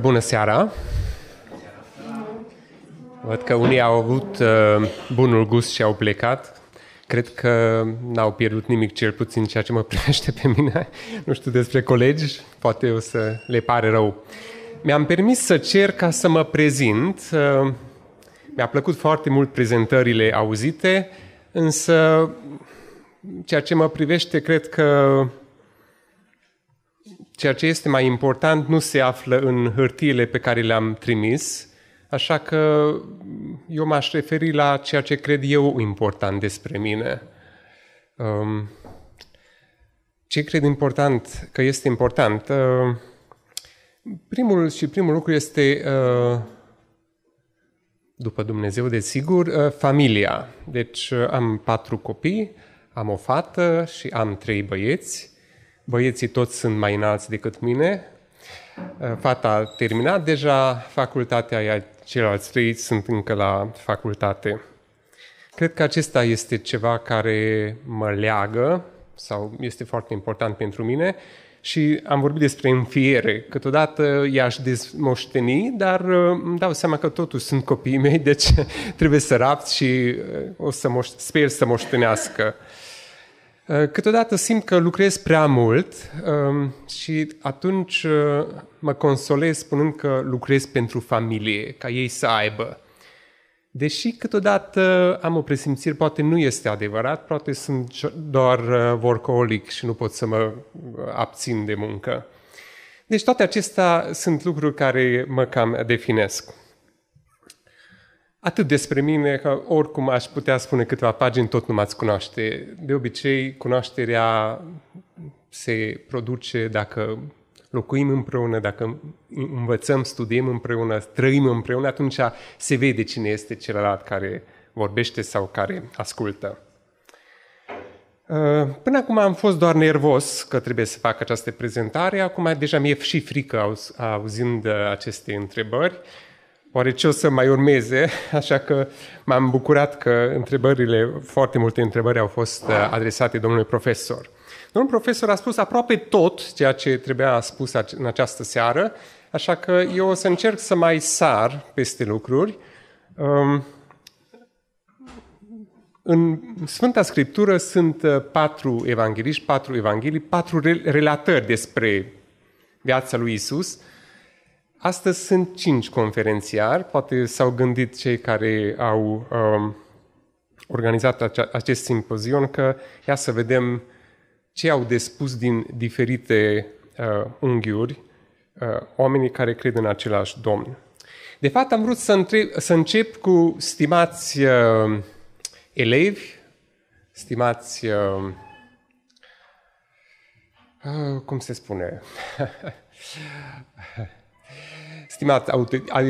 bună seara! Văd că unii au avut uh, bunul gust și au plecat. Cred că n-au pierdut nimic, cel puțin ceea ce mă privește pe mine. Nu știu despre colegi, poate o să le pare rău. Mi-am permis să cer ca să mă prezint. Uh, mi-a plăcut foarte mult prezentările auzite, însă ceea ce mă privește, cred că Ceea ce este mai important nu se află în hârtiile pe care le-am trimis, așa că eu m-aș referi la ceea ce cred eu important despre mine. Um, ce cred important, că este important? Uh, primul și primul lucru este, uh, după Dumnezeu, desigur, uh, familia. Deci uh, am patru copii, am o fată și am trei băieți. Băieții toți sunt mai înalți decât mine. Uh, fata a terminat deja facultatea, iar ceilalți trei sunt încă la facultate. Cred că acesta este ceva care mă leagă sau este foarte important pentru mine și am vorbit despre înfiere. Câteodată i-aș dezmoșteni, dar uh, îmi dau seama că totuși sunt copiii mei, deci trebuie să rapt și uh, o să moș- sper să moștenească. Eh, câteodată simt că lucrez prea mult ehm, și atunci eh, mă consolez spunând că lucrez pentru familie, ca ei să aibă. Deși câteodată am o presimțire, poate nu este adevărat, poate sunt doar vorcolic eh, și nu pot să mă abțin de muncă. Deci toate acestea sunt lucruri care mă cam definesc. Atât despre mine, că oricum aș putea spune câteva pagini, tot nu m-ați cunoaște. De obicei, cunoașterea se produce dacă locuim împreună, dacă învățăm, studiem împreună, trăim împreună, atunci se vede cine este celălalt care vorbește sau care ascultă. Uh, până acum am fost doar nervos că trebuie să fac această prezentare, acum deja mi-e și frică auzind uh, aceste întrebări oare ce o să mai urmeze, așa că m-am bucurat că întrebările, foarte multe întrebări au fost uh, adresate domnului profesor. Domnul profesor a spus aproape tot ceea ce trebuia spus în această seară, așa că eu o să încerc să mai sar peste lucruri. Um, în Sfânta Scriptură sunt uh, patru evangeliști, patru evanghelii, patru relatări despre viața lui Isus. Astăzi sunt cinci conferențiari, poate s-au gândit cei care au um, organizat ace- acest simpozion că ia să vedem ce au de spus din diferite uh, unghiuri uh, oamenii care cred în același Domn. De fapt, am vrut să, să încep cu stimați uh, elevi, stimați, uh, uh, cum se spune, Stimați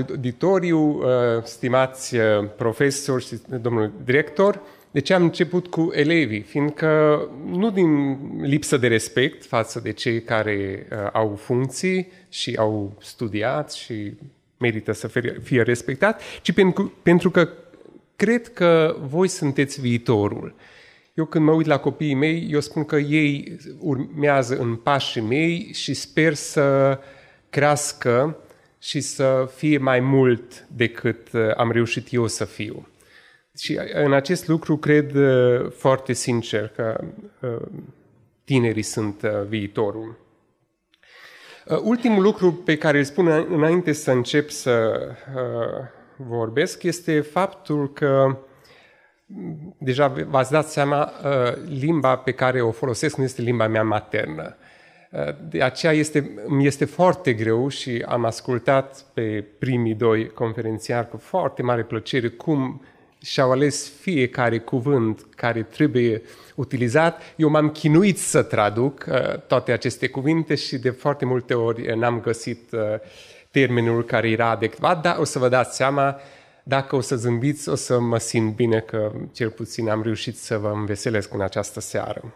auditoriu, uh, stimați uh, profesori și uh, domnul director, de ce am început cu elevii? Fiindcă nu din lipsă de respect față de cei care au funcții și au studiat și merită să fie respectat, ci pentru că cred că voi sunteți viitorul. Eu când mă uit la copiii mei, eu spun că ei urmează în pașii mei și sper să crească și să fie mai mult decât uh, am reușit eu să fiu. Și uh, în acest lucru cred uh, foarte sincer că tinerii sunt viitorul. Ultimul lucru pe care îl spun înainte să încep să vorbesc este faptul că deja v-ați dat seama, limba pe care o folosesc nu este limba mea maternă. Eh, de aceea este, mi este foarte greu și am ascultat pe primii doi conferențiari cu foarte mare plăcere cum și-au ales fiecare cuvânt care trebuie utilizat. Eu m-am chinuit să traduc eh, toate aceste cuvinte și de foarte multe ori eh, n-am găsit termenul care era adecvat, dar o să vă dați seama, dacă o să zâmbiți, o să mă simt bine că cel puțin am reușit să vă înveselesc în această seară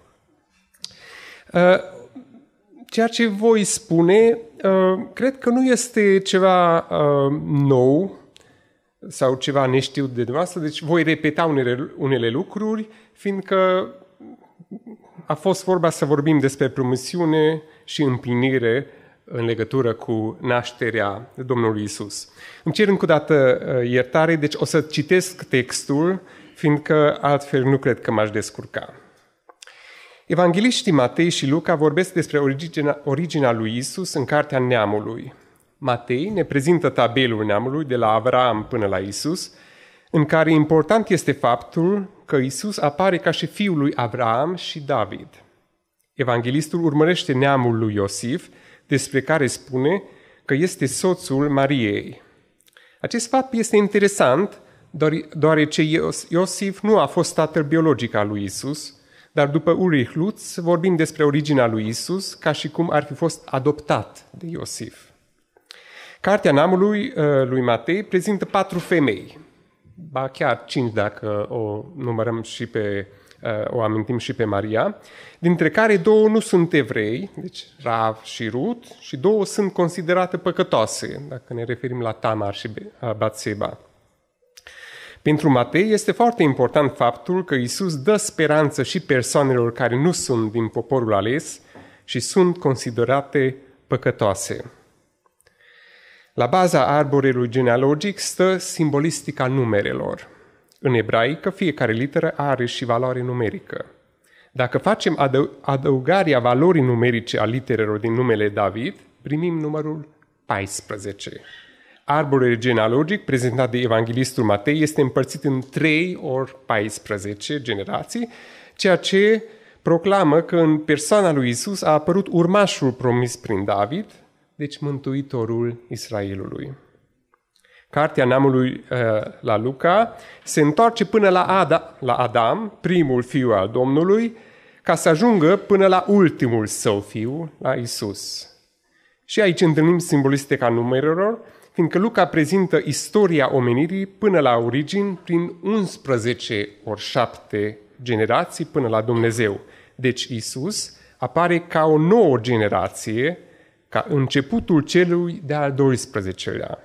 ceea ce voi spune, uh, cred că nu este ceva uh, nou sau ceva neștiut de dumneavoastră, deci voi repeta unele, unele lucruri, fiindcă a fost vorba să vorbim despre promisiune și împlinire în legătură cu nașterea Domnului Isus. Îmi cer încă o dată uh, iertare, deci o să citesc textul, fiindcă altfel nu cred că m-aș descurca. Evangeliștii Matei și Luca vorbesc despre originea originea lui Isus în Cartea Neamului. Matei ne prezintă tabelul neamului de la Avram până la Isus, în care important este faptul că Isus apare ca și fiul lui Avram și David. Evanghelistul urmărește neamul lui Iosif, despre care spune că este soțul Mariei. Acest fapt este interesant, deoarece Iosif nu a fost tatăl biologic al lui Isus, dar după Ulrich Lutz vorbim despre originea lui Isus, ca și cum ar fi fost adoptat de Iosif. Cartea namului uh, lui Matei prezintă patru femei, ba chiar cinci dacă o numărăm și pe uh, o amintim și pe Maria, dintre care două nu sunt evrei, deci Rav și Rut, și două sunt considerate păcătoase, dacă ne referim la Tamar și Batseba. Pentru Matei este foarte important faptul că Isus dă speranță și persoanelor care nu sunt din poporul ales și sunt considerate păcătoase. La baza arborelui genealogic stă simbolistica numerelor. În ebraică, fiecare literă are și valoare numerică. Dacă facem adăugarea valorii numerice a literelor din numele David, primim numărul 14. Arborele genealogic prezentat de evanghelistul Matei este împărțit în 3 ori 14 generații, ceea ce proclamă că în persoana lui Isus a apărut urmașul promis prin David, deci Mântuitorul Israelului. Cartea neamului uh, la Luca se întoarce până la, Ada, la Adam, primul fiu al Domnului, ca să ajungă până la ultimul său fiu, la Isus. Și aici întâlnim simbolistica numerelor, fiindcă Luca prezintă istoria omenirii până la origini prin 11 ori 7 generații până la Dumnezeu. Deci Isus apare ca o nouă generație, ca începutul celui de-al 12-lea.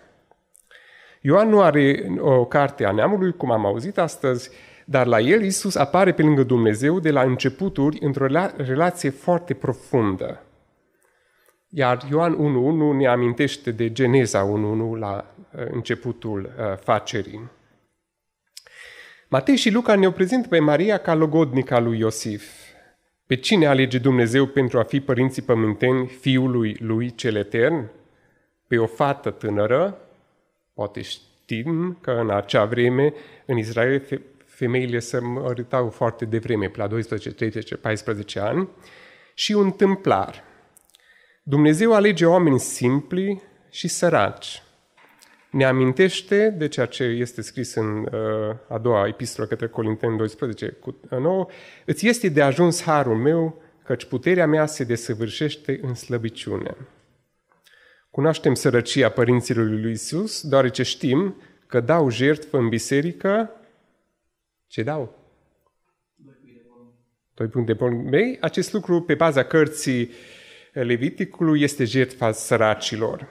Ioan nu are o carte a neamului, cum am auzit astăzi, dar la el Isus apare pe lângă Dumnezeu de la începuturi într-o relație foarte profundă. Iar Ioan 1.1 ne amintește de Geneza 1.1 la uh, începutul uh, facerii. Matei și Luca ne-o prezintă pe Maria ca logodnica lui Iosif. Pe cine alege Dumnezeu pentru a fi părinții pământeni fiului lui cel etern? Pe o fată tânără, poate știm că în acea vreme în Israel femeile se măritau foarte devreme, pe la 12, 13, 14 ani, și un templar – Dumnezeu alege oameni simpli și săraci. Ne amintește de ceea ce este scris în uh, a doua epistolă către Colinteni 12 cu 9. Uh, Îți este de ajuns harul meu, căci puterea mea se desăvârșește în slăbiciune. Cunoaștem sărăcia părinților lui Isus, deoarece știm că dau jertfă în biserică. Ce dau? Doi puncte de Acest lucru, pe baza cărții uh, Leviticului este jertfa săracilor.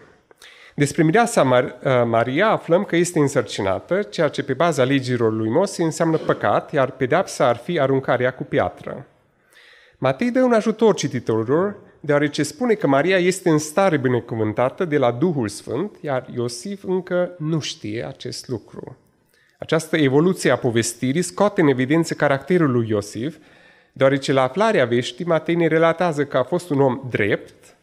Despre mireasa Mar- uh, Maria aflăm că este însărcinată, ceea ce pe baza legilor lui Mose înseamnă păcat, iar pedepsa ar fi aruncarea cu piatră. Matei dă un ajutor cititorilor, deoarece spune că Maria este în stare binecuvântată de la Duhul Sfânt, iar Iosif încă nu știe acest lucru. Această evoluție a povestirii scoate în evidență caracterul lui Iosif, deoarece la aflarea veștii Matei ne relatează că a fost un om drept,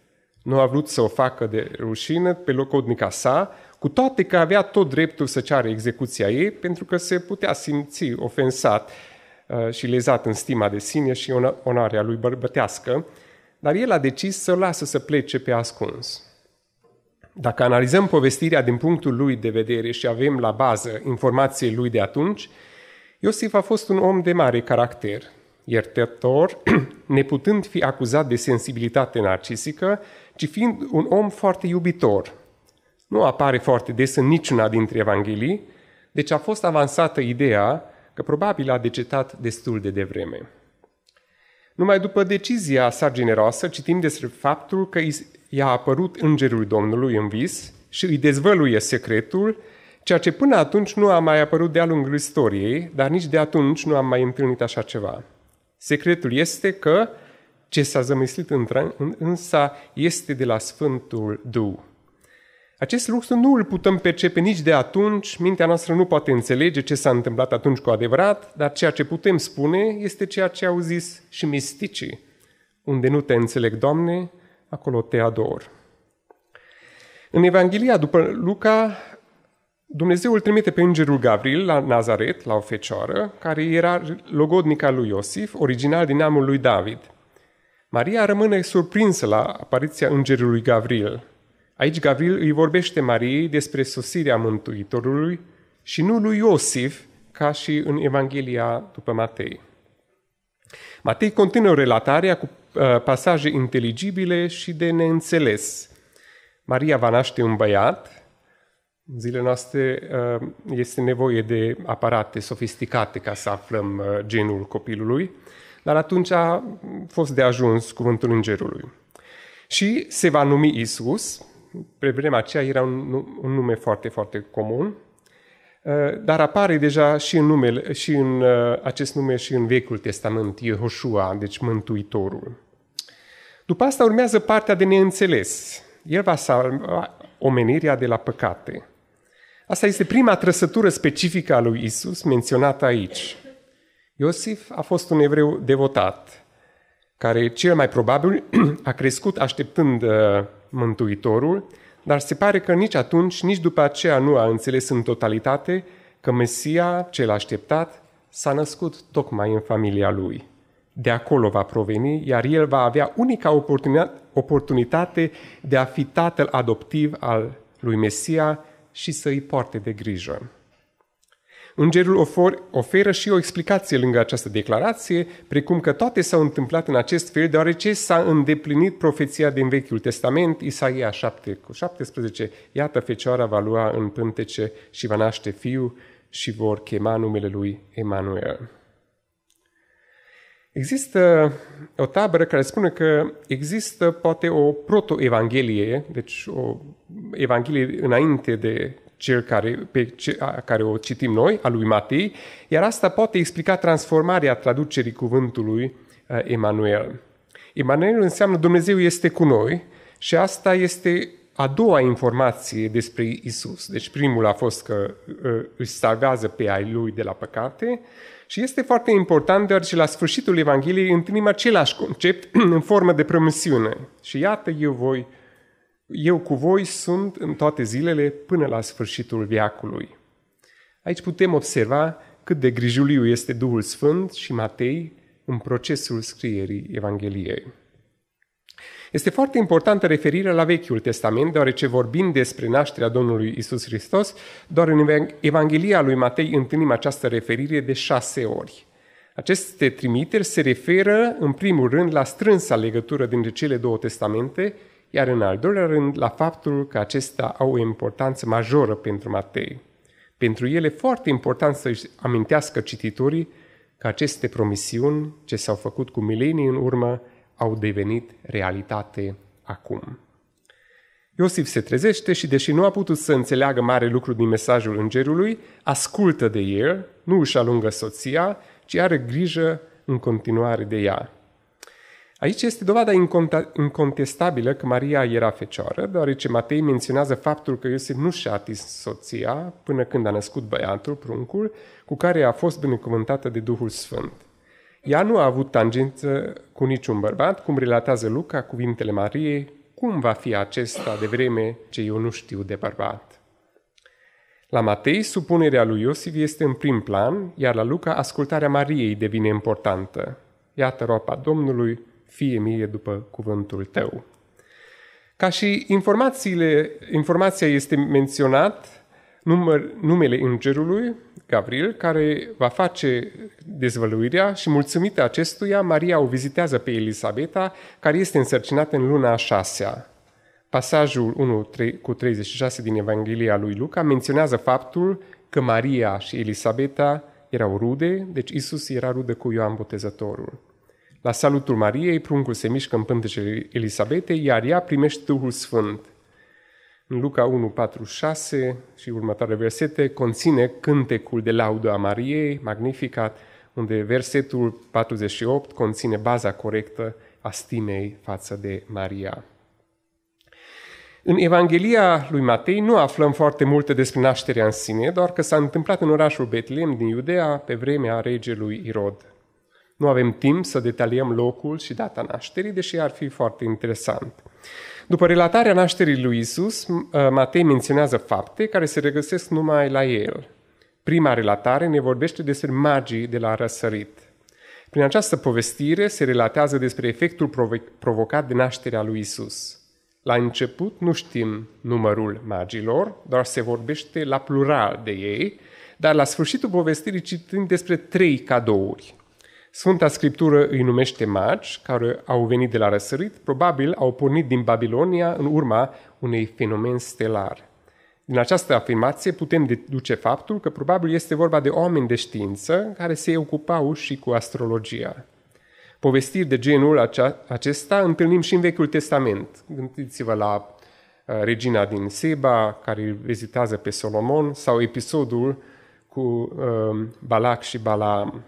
nu a vrut să o facă de rușină pe locodnica sa, cu toate că avea tot dreptul să ceară execuția ei, pentru că se putea simți ofensat uh, și lezat în stima de sine și onoarea lui bărbătească, dar el a decis să o lasă să plece pe ascuns. Dacă analizăm povestirea din punctul lui de vedere și avem la bază informații lui de atunci, Iosif a fost un om de mare caracter, iertător, neputând fi acuzat de sensibilitate narcisică, ci fiind un om foarte iubitor. Nu apare foarte des în niciuna dintre Evanghelii, deci a fost avansată ideea că probabil a decetat destul de devreme. Numai după decizia sa generoasă citim despre faptul că i-a apărut îngerul Domnului în vis și îi dezvăluie secretul, ceea ce până atunci nu a mai apărut de-a lungul istoriei, dar nici de atunci nu am mai întâlnit așa ceva. Secretul este că ce s-a zămislit însă este de la Sfântul Duh. Acest lucru nu îl putem percepe nici de atunci, mintea noastră nu poate înțelege ce s-a întâmplat atunci cu adevărat, dar ceea ce putem spune este ceea ce au zis și misticii. Unde nu te înțeleg, Doamne, acolo te ador. În Evanghelia după Luca, Dumnezeu îl trimite pe îngerul Gavril la Nazaret, la o fecioară, care era logodnica lui Iosif, original din neamul lui David. Maria rămâne surprinsă la apariția îngerului Gavril. Aici Gavril îi vorbește Mariei despre sosirea Mântuitorului și nu lui Iosif, ca și în Evanghelia după Matei. Matei continuă relatarea cu uh, pasaje inteligibile și de neînțeles. Maria va naște un băiat, în zilele noastre uh, este nevoie de aparate sofisticate ca să aflăm uh, genul copilului, dar atunci a fost de ajuns cuvântul îngerului. Și se va numi Isus, pe vremea aceea era un, nume foarte, foarte comun, uh, dar apare deja și în, numele, și în acest nume și în Vechiul Testament, Iehoșua, deci Mântuitorul. După asta urmează partea de neînțeles. El va salva omenirea de la păcate. Asta este prima trăsătură specifică a lui Isus menționată aici. Iosif a fost un evreu devotat, care cel mai probabil a crescut așteptând uh, Mântuitorul, dar se pare că nici atunci, nici după aceea nu a înțeles în totalitate că Mesia, cel așteptat, s-a născut tocmai în familia lui. De acolo va proveni, iar el va avea unica oportunitate de a fi tatăl adoptiv al lui Mesia, și să îi poarte de grijă. Îngerul oferă și o explicație lângă această declarație, precum că toate s-au întâmplat în acest fel, deoarece s-a îndeplinit profeția din Vechiul Testament, Isaia 7 cu 17, iată fecioara va lua în pântece și va naște fiu și vor chema numele lui Emanuel. Există o tabără care spune că există poate o proto-evanghelie, deci o evanghelie înainte de cel care, pe ce, a, care o citim noi, a lui Matei, iar asta poate explica transformarea traducerii cuvântului uh, Emanuel. Emanuel înseamnă Dumnezeu este cu noi și asta este a doua informație despre Isus. Deci primul a fost că ă, își salvează pe ai lui de la păcate și este foarte important deoarece la sfârșitul Evangheliei întâlnim același concept în formă de promisiune. Și iată eu voi, eu cu voi sunt în toate zilele până la sfârșitul viacului. Aici putem observa cât de grijuliu este Duhul Sfânt și Matei în procesul scrierii Evangheliei. Este foarte importantă referirea la Vechiul Testament, deoarece vorbind despre nașterea Domnului Isus Hristos, doar în Evanghelia lui Matei întâlnim această referire de șase ori. Aceste trimiteri se referă, în primul rând, la strânsa legătură dintre cele două testamente, iar în al doilea rând, la faptul că acestea au o importanță majoră pentru Matei. Pentru ele foarte important să-și amintească cititorii că aceste promisiuni ce s-au făcut cu milenii în urmă au devenit realitate acum. Iosif se trezește și, deși nu a putut să înțeleagă mare lucru din mesajul îngerului, ascultă de el, nu își alungă soția, ci are grijă în continuare de ea. Aici este dovada incontestabilă că Maria era fecioară, deoarece Matei menționează faptul că Iosif nu și-a atins soția până când a născut băiatul, pruncul, cu care a fost binecuvântată de Duhul Sfânt. Ea nu a avut tangență cu niciun bărbat, cum relatează Luca cuvintele Mariei, cum va fi acesta de vreme ce eu nu știu de bărbat. La Matei, supunerea lui Iosif este în prim plan, iar la Luca, ascultarea Mariei devine importantă. Iată roapa Domnului, fie mie după cuvântul tău. Ca și informațiile, informația este menționat număr, numele îngerului, Gabriel, care va face dezvăluirea și mulțumită acestuia, Maria o vizitează pe Elisabeta, care este însărcinată în luna a șasea. Pasajul 1 cu 36 din Evanghelia lui Luca menționează faptul că Maria și Elisabeta erau rude, deci Isus era rudă cu Ioan Botezătorul. La salutul Mariei, pruncul se mișcă în pântecele Elisabetei, iar ea primește Duhul Sfânt. În Luca 1, 4, 6 și următoarele versete conține cântecul de laudă a Mariei, Magnificat, unde versetul 48 conține baza corectă a stimei față de Maria. În Evanghelia lui Matei nu aflăm foarte multe despre nașterea în sine, doar că s-a întâmplat în orașul Betlehem din Iudea pe vremea regelui Irod. Nu avem timp să detaliem locul și data nașterii, deși ar fi foarte interesant – după relatarea nașterii lui Isus, ă, Matei menționează fapte care se regăsesc numai la el. Prima relatare ne vorbește despre magii de la răsărit. Prin această povestire se relatează despre efectul provo- provocat de nașterea lui Isus. La început nu știm numărul magilor, doar se vorbește la plural de ei, dar la sfârșitul povestirii citim despre trei cadouri – Sfânta Scriptură îi numește magi, care au venit de la răsărit, probabil au pornit din Babilonia în urma unei fenomen stelar. Din această afirmație putem deduce faptul că probabil este vorba de oameni de știință care se ocupau și cu astrologia. Povestiri de genul acesta întâlnim și în Vechiul Testament. Gândiți-vă la uh, regina din Seba care vizitează pe Solomon sau episodul cu uh, Balac și Balaam.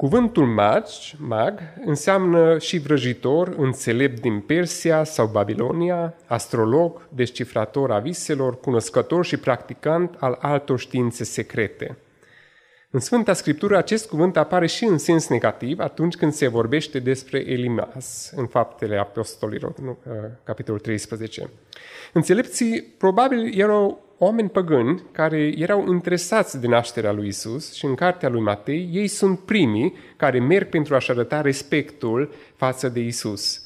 Cuvântul mag, mag înseamnă și vrăjitor, înțelept din Persia sau Babilonia, astrolog, descifrator a viselor, cunoscător și practicant al altor științe secrete – în Sfânta Scriptură acest cuvânt apare și în sens negativ atunci când se vorbește despre Elimas în Faptele Apostolilor, nu, uh, capitolul 13. Înțelepții probabil erau oameni păgâni care erau interesați de nașterea lui Isus și în cartea lui Matei ei sunt primii care merg pentru a-și arăta respectul față de Isus.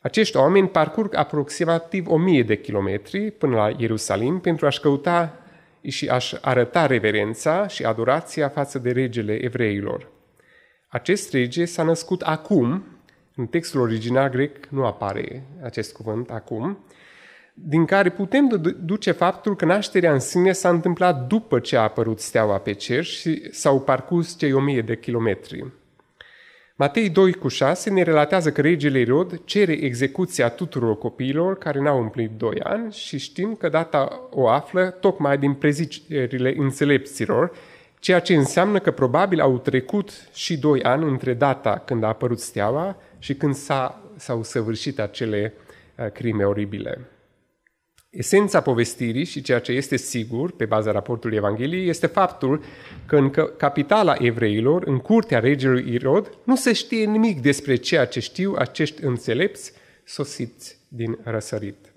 Acești oameni parcurg aproximativ o mie de kilometri până la Ierusalim pentru a-și căuta și aș arăta reverența și adorația față de regele evreilor. Acest rege s-a născut acum, în textul original grec nu apare acest cuvânt acum, din care putem duce faptul că nașterea în sine s-a întâmplat după ce a apărut steaua pe cer și s-au parcurs cei o mie de kilometri. Matei 2 cu 6 ne relatează că regele Irod cere execuția tuturor copiilor care n-au împlinit 2 ani și știm că data o află tocmai din prezicerile înțelepților, ceea ce înseamnă că probabil au trecut și 2 ani între data când a apărut steaua și când s-a, s-au săvârșit acele uh, crime oribile. Esența povestirii și ceea ce este sigur, pe baza raportului Evangheliei, este faptul că în capitala evreilor, în curtea regelui Irod, nu se știe nimic despre ceea ce știu acești înțelepți sosiți din răsărit.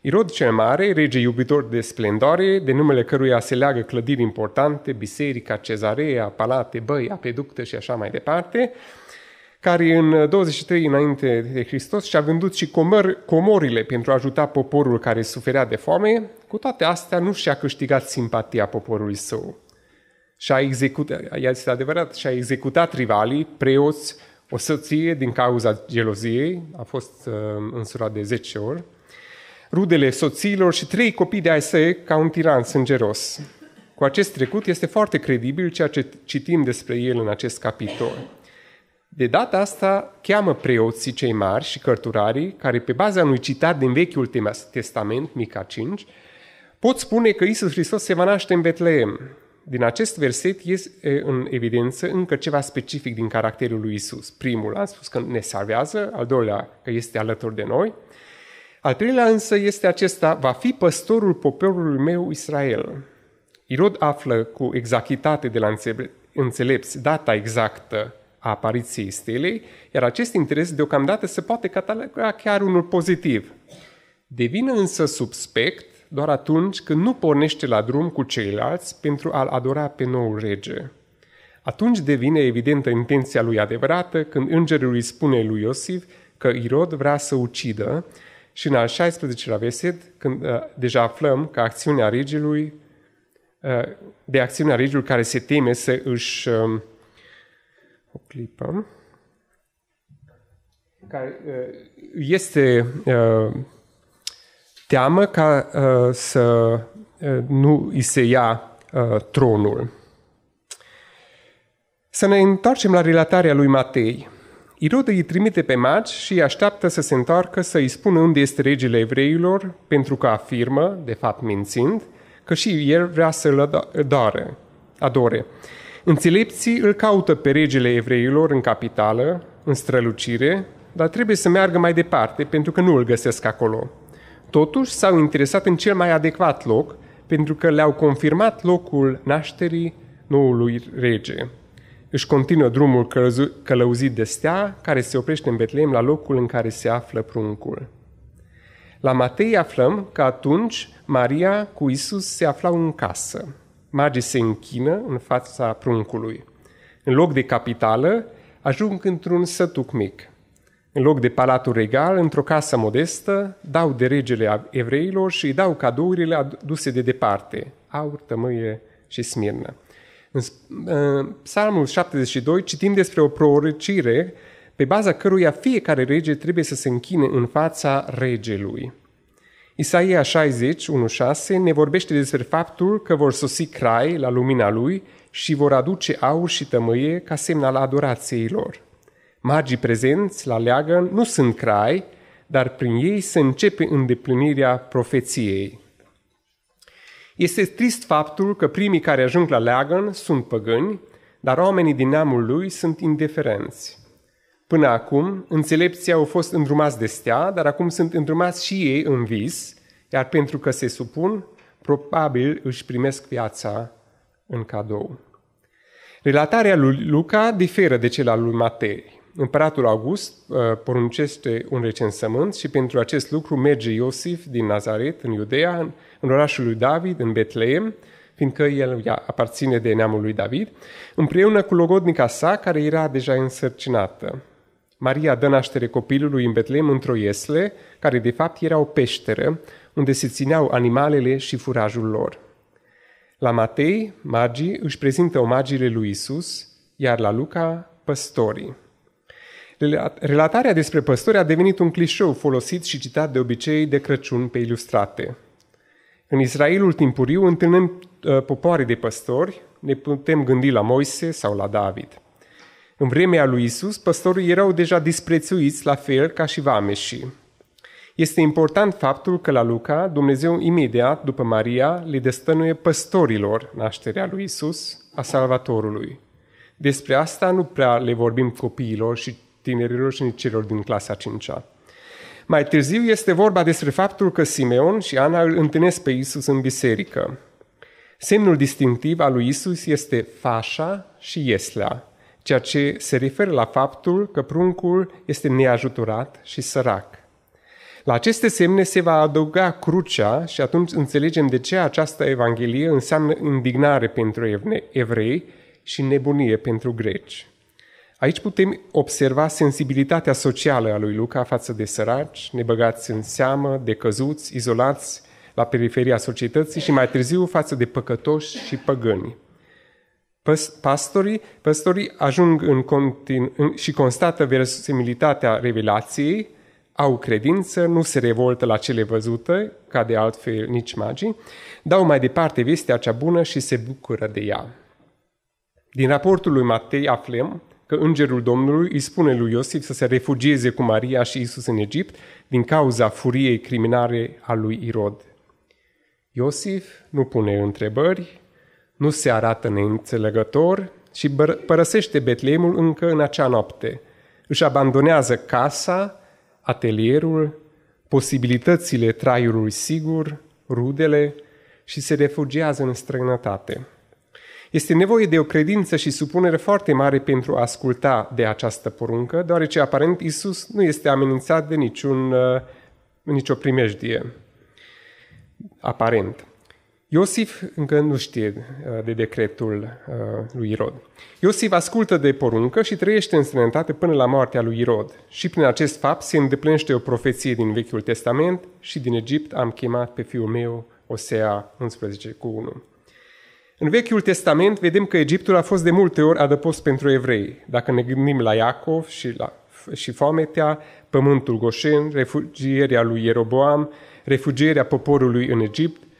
Irod cel Mare, rege iubitor de splendoare, de numele căruia se leagă clădiri importante, biserica, cezarea, palate, băi, apeducte și așa mai departe, care în 23 înainte de Hristos și-a vândut și comor, comorile pentru a ajuta poporul care suferea de foame, cu toate astea nu și-a câștigat simpatia poporului său. Și a executat, este adevărat, și-a executat rivalii, preoți, o soție din cauza geloziei, a fost uh, însurat de 10 ori, rudele soțiilor și trei copii de ai săi ca un tiran sângeros. Cu acest trecut este foarte credibil ceea ce citim despre el în acest capitol. De data asta cheamă preoții cei mari și cărturarii care pe baza unui citat din Vechiul Testament, Mica 5, pot spune că Isus Hristos se va naște în Betleem. Din acest verset este în evidență încă ceva specific din caracterul lui Isus. Primul, am spus că ne salvează, al doilea, că este alături de noi. Al treilea însă este acesta, va fi păstorul poporului meu Israel. Irod află cu exactitate de la înțelepți data exactă apariției stelei, iar acest interes deocamdată se poate cataloga chiar unul pozitiv. Devine însă suspect doar atunci când nu pornește la drum cu ceilalți pentru a-l adora pe noul rege. Atunci devine evidentă intenția lui adevărată când îngerul îi spune lui Iosif că Irod vrea să ucidă și în al 16-lea verset, când uh, deja aflăm că acțiunea regelui, uh, de acțiunea regelui care se teme să își uh, o clipă, care uh, este uh, teamă ca uh, să nu i se ia tronul. Să ne întoarcem la relatarea lui Matei. Irod îi trimite pe magi și îi așteaptă să se întoarcă să îi spună unde este regele evreilor, pentru că afirmă, de fapt mințind, că și el vrea să-l adore. Înțelepții îl caută pe regele evreilor în capitală, în strălucire, dar trebuie să meargă mai departe pentru că nu îl găsesc acolo. Totuși s-au interesat în cel mai adecvat loc pentru că le-au confirmat locul nașterii noului rege. Își continuă drumul călăuzit de stea care se oprește în Betlehem la locul în care se află pruncul. La Matei aflăm că atunci Maria cu Isus se aflau în casă magii se închină în fața pruncului. În loc de capitală, ajung într-un sătuc mic. În loc de palatul regal, într-o casă modestă, dau de regele evreilor și îi dau cadourile aduse de departe, aur, tămâie și smirnă. În Psalmul 72 citim despre o prorocire pe baza căruia fiecare rege trebuie să se închine în fața regelui. Isaia 60, 1-6 ne vorbește despre faptul că vor sosi crai la lumina lui și vor aduce aur și tămâie ca semn al adorației lor. Magii prezenți la leagăn nu sunt crai, dar prin ei se începe îndeplinirea profeției. Este trist faptul că primii care ajung la leagăn sunt păgâni, dar oamenii din neamul lui sunt indiferenți. Până acum, înțelepții au fost îndrumați de stea, dar acum sunt îndrumați și ei în vis, iar pentru că se supun, probabil își primesc viața în cadou. Relatarea lui Luca diferă de cel al lui Matei. Împăratul August uh, poruncește un recensământ și pentru acest lucru merge Iosif din Nazaret, în Iudea, în orașul lui David, în Betleem, fiindcă el aparține de neamul lui David, împreună cu logodnica sa, care era deja însărcinată. Maria dă naștere copilului în Betlehem într-o iesle, care de fapt era o peșteră, unde se țineau animalele și furajul lor. La Matei, magii își prezintă omagile lui Isus, iar la Luca, păstorii. Relatarea despre păstori a devenit un clișeu folosit și citat de obicei de Crăciun pe ilustrate. În Israelul timpuriu întâlnim ă, popoare de păstori, ne putem gândi la Moise sau la David – în vremea lui Isus, păstorii erau deja disprețuiți la fel ca și vameșii. Este important faptul că la Luca, Dumnezeu imediat după Maria le destănuie păstorilor nașterea lui Isus, a Salvatorului. Despre asta nu prea le vorbim copiilor și tinerilor și nici celor din clasa 5 -a. Mai târziu este vorba despre faptul că Simeon și Ana îl întâlnesc pe Isus în biserică. Semnul distinctiv al lui Isus este fașa și ieslea, ceea ce se referă la faptul că pruncul este neajutorat și sărac. La aceste semne se va adăuga crucea și atunci înțelegem de ce această Evanghelie înseamnă indignare pentru evrei și nebunie pentru greci. Aici putem observa sensibilitatea socială a lui Luca față de săraci, nebăgați în seamă, decăzuți, izolați la periferia societății și mai târziu față de păcătoși și păgâni pastorii, pastorii ajung în continu- și constată verosimilitatea revelației, au credință, nu se revoltă la cele văzute, ca de altfel nici magii, dau mai departe vestea cea bună și se bucură de ea. Din raportul lui Matei aflăm că îngerul Domnului îi spune lui Iosif să se refugieze cu Maria și Isus în Egipt din cauza furiei criminare a lui Irod. Iosif nu pune întrebări, nu se arată neînțelegător și părăsește Betleemul încă în acea noapte. Își abandonează casa, atelierul, posibilitățile traiului sigur, rudele și se refugiază în străinătate. Este nevoie de o credință și supunere foarte mare pentru a asculta de această poruncă, deoarece aparent Isus nu este amenințat de niciun, uh, nicio primejdie. Aparent. Iosif încă nu știe uh, de decretul uh, lui Irod. Iosif ascultă de poruncă și trăiește în sănătate până la moartea lui Irod. Și prin acest fapt se îndeplinește o profeție din Vechiul Testament și din Egipt am chemat pe fiul meu Osea 11 cu 1. În Vechiul Testament vedem că Egiptul a fost de multe ori adăpost pentru evrei. Dacă ne gândim la Iacov și la și foametea, pământul goșen, refugierea lui Ieroboam, refugierea poporului în Egipt –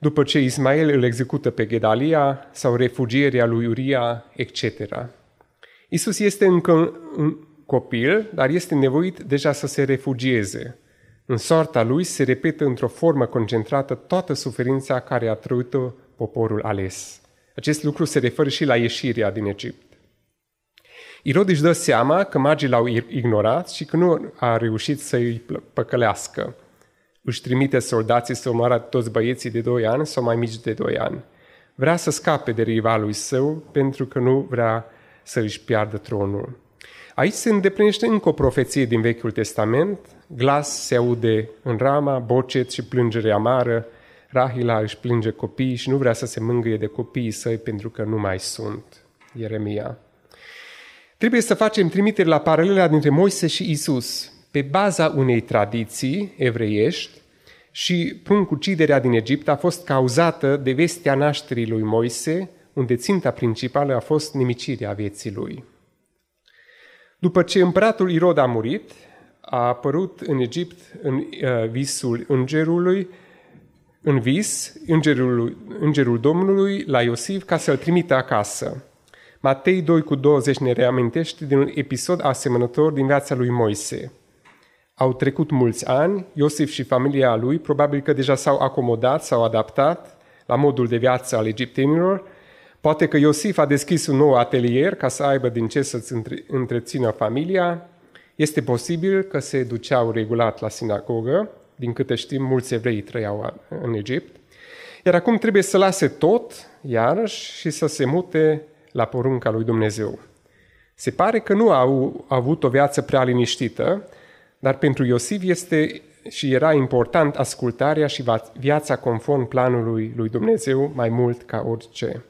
după ce Ismael îl execută pe Gedalia sau refugierea lui Uria, etc. Isus este încă un copil, dar este nevoit deja să se refugieze. În soarta lui se repetă într-o formă concentrată toată suferința care a trăit poporul ales. Acest lucru se referă și la ieșirea din Egipt. Irod își dă seama că magii l-au ignorat și că nu a reușit să îi păcălească își trimite soldații să omoară toți băieții de 2 ani sau mai mici de 2 ani. Vrea să scape de rivalul său pentru că nu vrea să își piardă tronul. Aici se îndeplinește încă o profeție din Vechiul Testament. Glas se aude în rama, bocet și plângere amară. Rahila își plânge copiii și nu vrea să se mângâie de copiii săi pentru că nu mai sunt. Ieremia. Trebuie să facem trimiteri la paralela dintre Moise și Isus pe baza unei tradiții evreiești și pruncuciderea din Egipt a fost cauzată de vestea nașterii lui Moise, unde ținta principală a fost nimicirea vieții lui. După ce împăratul Irod a murit, a apărut în Egipt în uh, visul îngerului, în vis, îngerul, îngerul Domnului la Iosif ca să-l trimită acasă. Matei 2 cu 20 ne reamintește din un episod asemănător din viața lui Moise – au trecut mulți ani, Iosif și familia lui probabil că deja s-au acomodat, s-au adaptat la modul de viață al egiptenilor. Poate că Iosif a deschis un nou atelier ca să aibă din ce să-ți întrețină familia. Este posibil că se duceau regulat la sinagogă, din câte știm, mulți evrei trăiau în Egipt. Iar acum trebuie să lase tot, iarăși, și să se mute la porunca lui Dumnezeu. Se pare că nu au avut o viață prea liniștită, dar pentru Iosif este și era important ascultarea și viața conform planului lui Dumnezeu mai mult ca orice.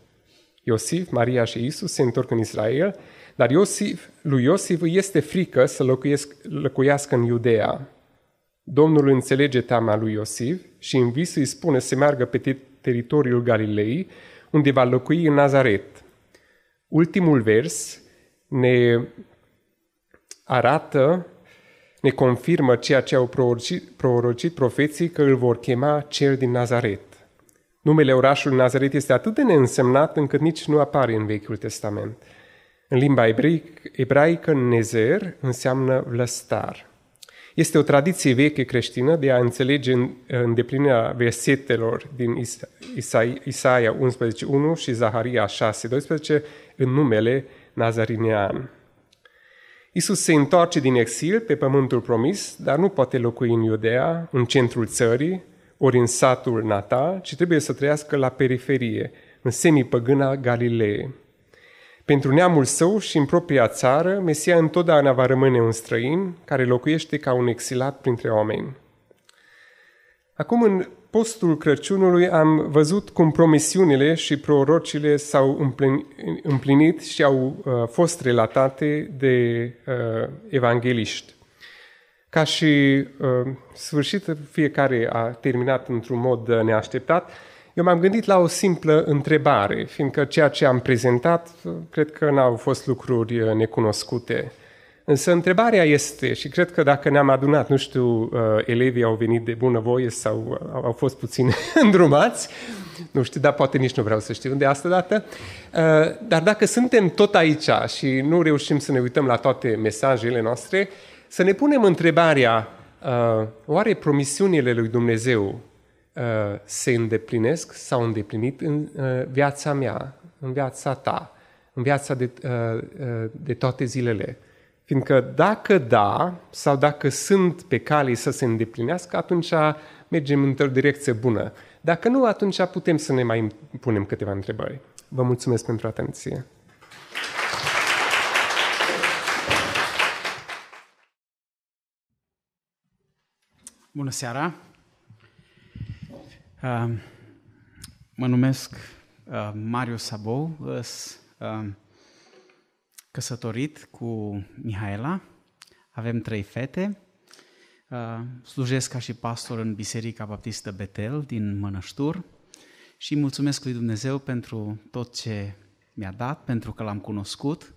Iosif, Maria și Isus se întorc în Israel, dar Iosif, lui Iosif este frică să locuiesc, locuiască în Iudea. Domnul înțelege teama lui Iosif și în vis îi spune să meargă pe teritoriul Galilei, unde va locui în Nazaret. Ultimul vers ne arată ne confirmă ceea ce au prorocit, prorocit profeții că îl vor chema cel din Nazaret. Numele orașului Nazaret este atât de neînsemnat încât nici nu apare în Vechiul Testament. În limba ebraică, nezer înseamnă vlăstar. Este o tradiție veche creștină de a înțelege îndeplinirea versetelor din Isaia, Isaia 11.1 și Zaharia 6.12 în numele nazarinean. Isus se întoarce din exil pe pământul promis, dar nu poate locui în Iudea, în centrul țării, ori în satul natal, ci trebuie să trăiască la periferie, în semipăgâna Galilee. Pentru neamul său și în propria țară, Mesia întotdeauna va rămâne un străin care locuiește ca un exilat printre oameni. Acum, în postul Crăciunului am văzut cum promisiunile și prorocile s-au împlinit și au uh, fost relatate de uh, evangeliști. Ca și uh, sfârșitul fiecare a terminat într-un mod neașteptat, eu m-am gândit la o simplă întrebare, fiindcă ceea ce am prezentat, cred că n-au fost lucruri necunoscute. Însă întrebarea este, și cred că dacă ne-am adunat, nu știu, uh, elevii au venit de bunăvoie sau uh, au fost puțin îndrumați, nu știu, dar poate nici nu vreau să știu de asta dată, uh, dar dacă suntem tot aici și nu reușim să ne uităm la toate mesajele noastre, să ne punem întrebarea, oare promisiunile lui Dumnezeu se îndeplinesc, s-au îndeplinit în viața mea, în viața ta, în viața de, de toate zilele? Fiindcă dacă da, sau dacă sunt pe cale să se îndeplinească, atunci mergem într-o direcție bună. Dacă nu, atunci putem să ne mai punem câteva întrebări. Vă mulțumesc pentru atenție. Bună seara! Uh, mă numesc uh, Mario Sabou, uh, căsătorit cu Mihaela, avem trei fete, uh, slujesc ca și pastor în Biserica Baptistă Betel din Mănăștur și mulțumesc lui Dumnezeu pentru tot ce mi-a dat, pentru că l-am cunoscut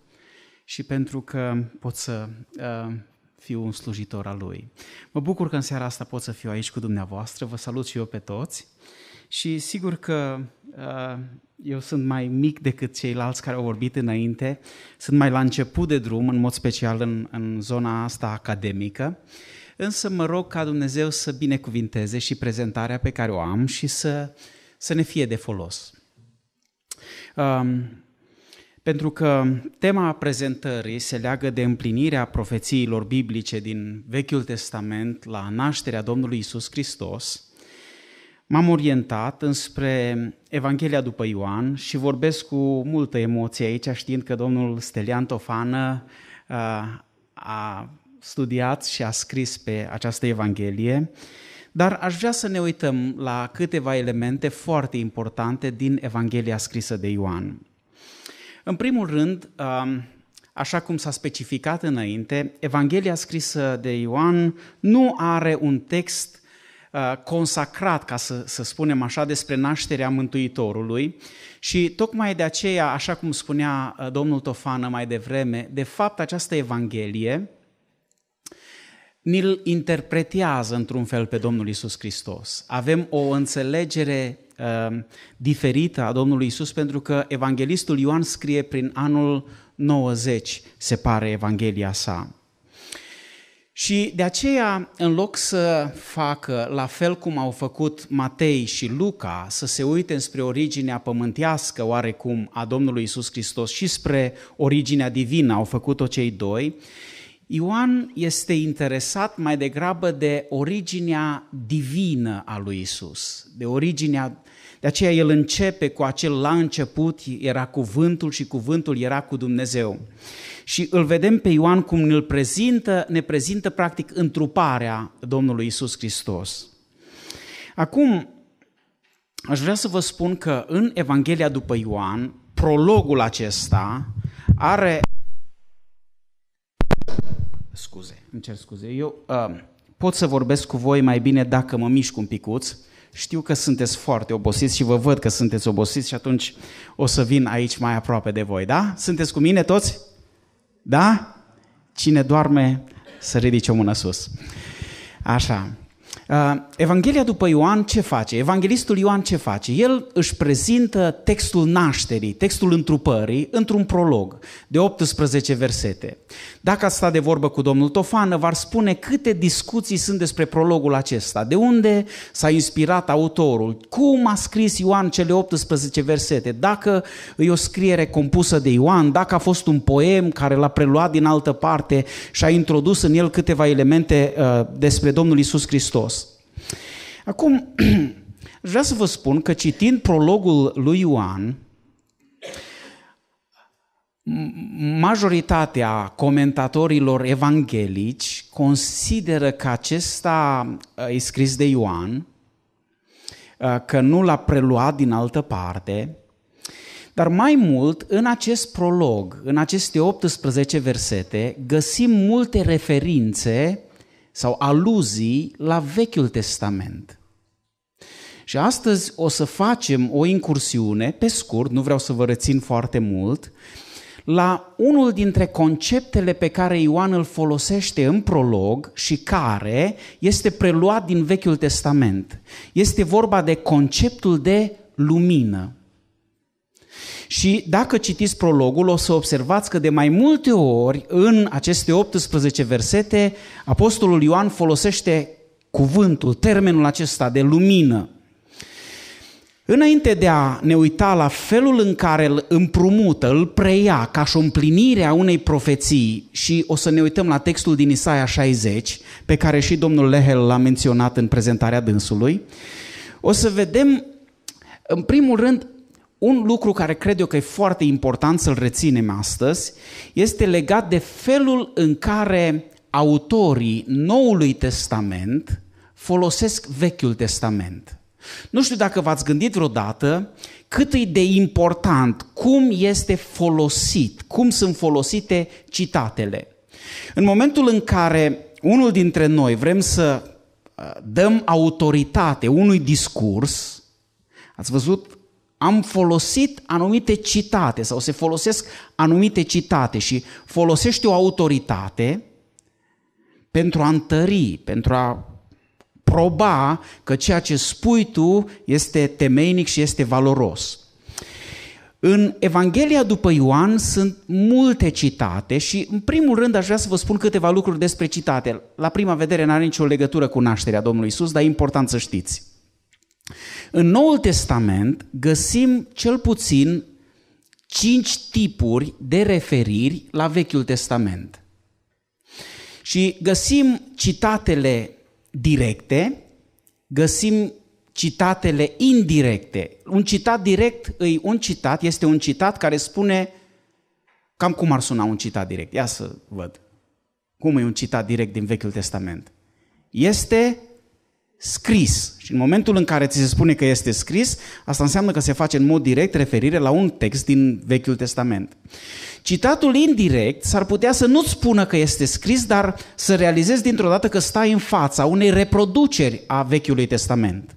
și pentru că pot să uh, fiu un slujitor al Lui. Mă bucur că în seara asta pot să fiu aici cu dumneavoastră, vă salut și eu pe toți și sigur că Uh, eu sunt mai mic decât ceilalți care au vorbit înainte, sunt mai la început de drum, în mod special în, în zona asta academică, însă mă rog ca Dumnezeu să binecuvinteze și prezentarea pe care o am și să, să ne fie de folos. Um, pentru că tema prezentării se leagă de împlinirea profețiilor biblice din Vechiul Testament la nașterea Domnului Isus Hristos – m-am orientat înspre Evanghelia după Ioan și vorbesc cu multă emoție aici, știind că domnul Stelian Tofană uh, a studiat și a scris pe această Evanghelie, dar aș vrea să ne uităm la câteva elemente foarte importante din Evanghelia scrisă de Ioan. În primul rând, um, așa cum s-a specificat înainte, Evanghelia scrisă de Ioan nu are un text Uh, consacrat, ca să, să spunem așa, despre nașterea Mântuitorului și tocmai de aceea, așa cum spunea uh, domnul Tofană mai devreme, de fapt această Evanghelie ni-l interpretează într-un fel pe Domnul Isus Hristos. Avem o înțelegere uh, diferită a Domnului Isus pentru că evanghelistul Ioan scrie prin anul 90, se pare Evanghelia sa. Și de aceea, în loc să facă la fel cum au făcut Matei și Luca, să se uite spre originea pământească oarecum a Domnului Isus Hristos și spre originea divină, au făcut-o cei doi, Ioan este interesat mai degrabă de originea divină a lui Isus, de originea de aceea el începe cu acel la început era cuvântul și cuvântul era cu Dumnezeu. Și îl vedem pe Ioan cum ne prezintă, ne prezintă practic întruparea Domnului Isus Hristos. Acum, aș vrea să vă spun că în Evanghelia după Ioan, prologul acesta are scuze, îmi cer scuze. Eu uh, pot să vorbesc cu voi mai bine dacă mă mișc un picuț. Știu că sunteți foarte obosiți și vă văd că sunteți obosiți și atunci o să vin aici mai aproape de voi, da? Sunteți cu mine toți? Da? Cine doarme, să ridice o mână sus. Așa. Uh, Evanghelia după Ioan ce face? Evanghelistul Ioan ce face? El își prezintă textul nașterii, textul întrupării, într-un prolog de 18 versete. Dacă ați stat de vorbă cu domnul Tofană, v-ar spune câte discuții sunt despre prologul acesta, de unde s-a inspirat autorul, cum a scris Ioan cele 18 versete, dacă e o scriere compusă de Ioan, dacă a fost un poem care l-a preluat din altă parte și a introdus în el câteva elemente uh, despre Domnul Isus Hristos. Acum, vreau să vă spun că citind prologul lui Ioan, majoritatea comentatorilor evanghelici consideră că acesta uh, e scris de Ioan, uh, că nu l-a preluat din altă parte, dar mai mult, în acest prolog, în aceste 18 versete, găsim multe referințe sau aluzii la Vechiul Testament. Și astăzi o să facem o incursiune, pe scurt, nu vreau să vă rețin foarte mult, la unul dintre conceptele pe care Ioan îl folosește în prolog și care este preluat din Vechiul Testament. Este vorba de conceptul de lumină. Și dacă citiți prologul, o să observați că de mai multe ori în aceste 18 versete, Apostolul Ioan folosește cuvântul, termenul acesta de lumină. Înainte de a ne uita la felul în care îl împrumută, îl preia ca și o împlinire a unei profeții și o să ne uităm la textul din Isaia 60, pe care și domnul Lehel l-a menționat în prezentarea dânsului, o să vedem, în primul rând, un lucru care cred eu că e foarte important să-l reținem astăzi este legat de felul în care autorii Noului Testament folosesc Vechiul Testament. Nu știu dacă v-ați gândit vreodată cât e de important, cum este folosit, cum sunt folosite citatele. În momentul în care unul dintre noi vrem să uh, dăm autoritate unui discurs, ați văzut am folosit anumite citate sau se folosesc anumite citate și folosești o autoritate pentru a întări, pentru a proba că ceea ce spui tu este temeinic și este valoros. În Evanghelia după Ioan sunt multe citate și în primul rând aș vrea să vă spun câteva lucruri despre citate. La prima vedere n-are nicio legătură cu nașterea Domnului Isus, dar e important să știți. În Noul Testament găsim cel puțin cinci tipuri de referiri la Vechiul Testament. Și găsim citatele directe, găsim citatele indirecte. Un citat direct îi un citat, este un citat care spune cam cum ar suna un citat direct. Ia să văd. Cum e un citat direct din Vechiul Testament? Este scris. Și în momentul în care ți se spune că este scris, asta înseamnă că se face în mod direct referire la un text din Vechiul Testament. Citatul indirect s-ar putea să nu-ți spună că este scris, dar să realizezi dintr-o dată că stai în fața unei reproduceri a Vechiului Testament.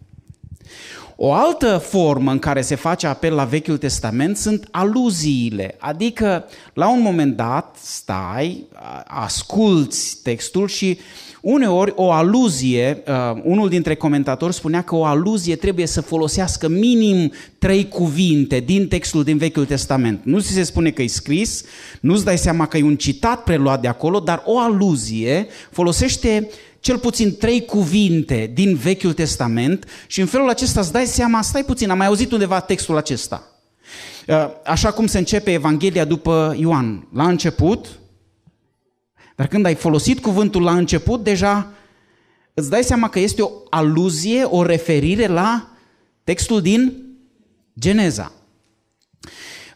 O altă formă în care se face apel la Vechiul Testament sunt aluziile, adică la un moment dat stai, asculți textul și uneori o aluzie, uh, unul dintre comentatori spunea că o aluzie trebuie să folosească minim trei cuvinte din textul din Vechiul Testament. Nu ți se spune că e scris, nu-ți dai seama că e un citat preluat de acolo, dar o aluzie folosește cel puțin trei cuvinte din Vechiul Testament și în felul acesta îți dai seama, stai puțin, am mai auzit undeva textul acesta. Uh, așa cum se începe Evanghelia după Ioan, la început, dar când ai folosit cuvântul la început, deja îți dai seama că este o aluzie, o referire la textul din Geneza.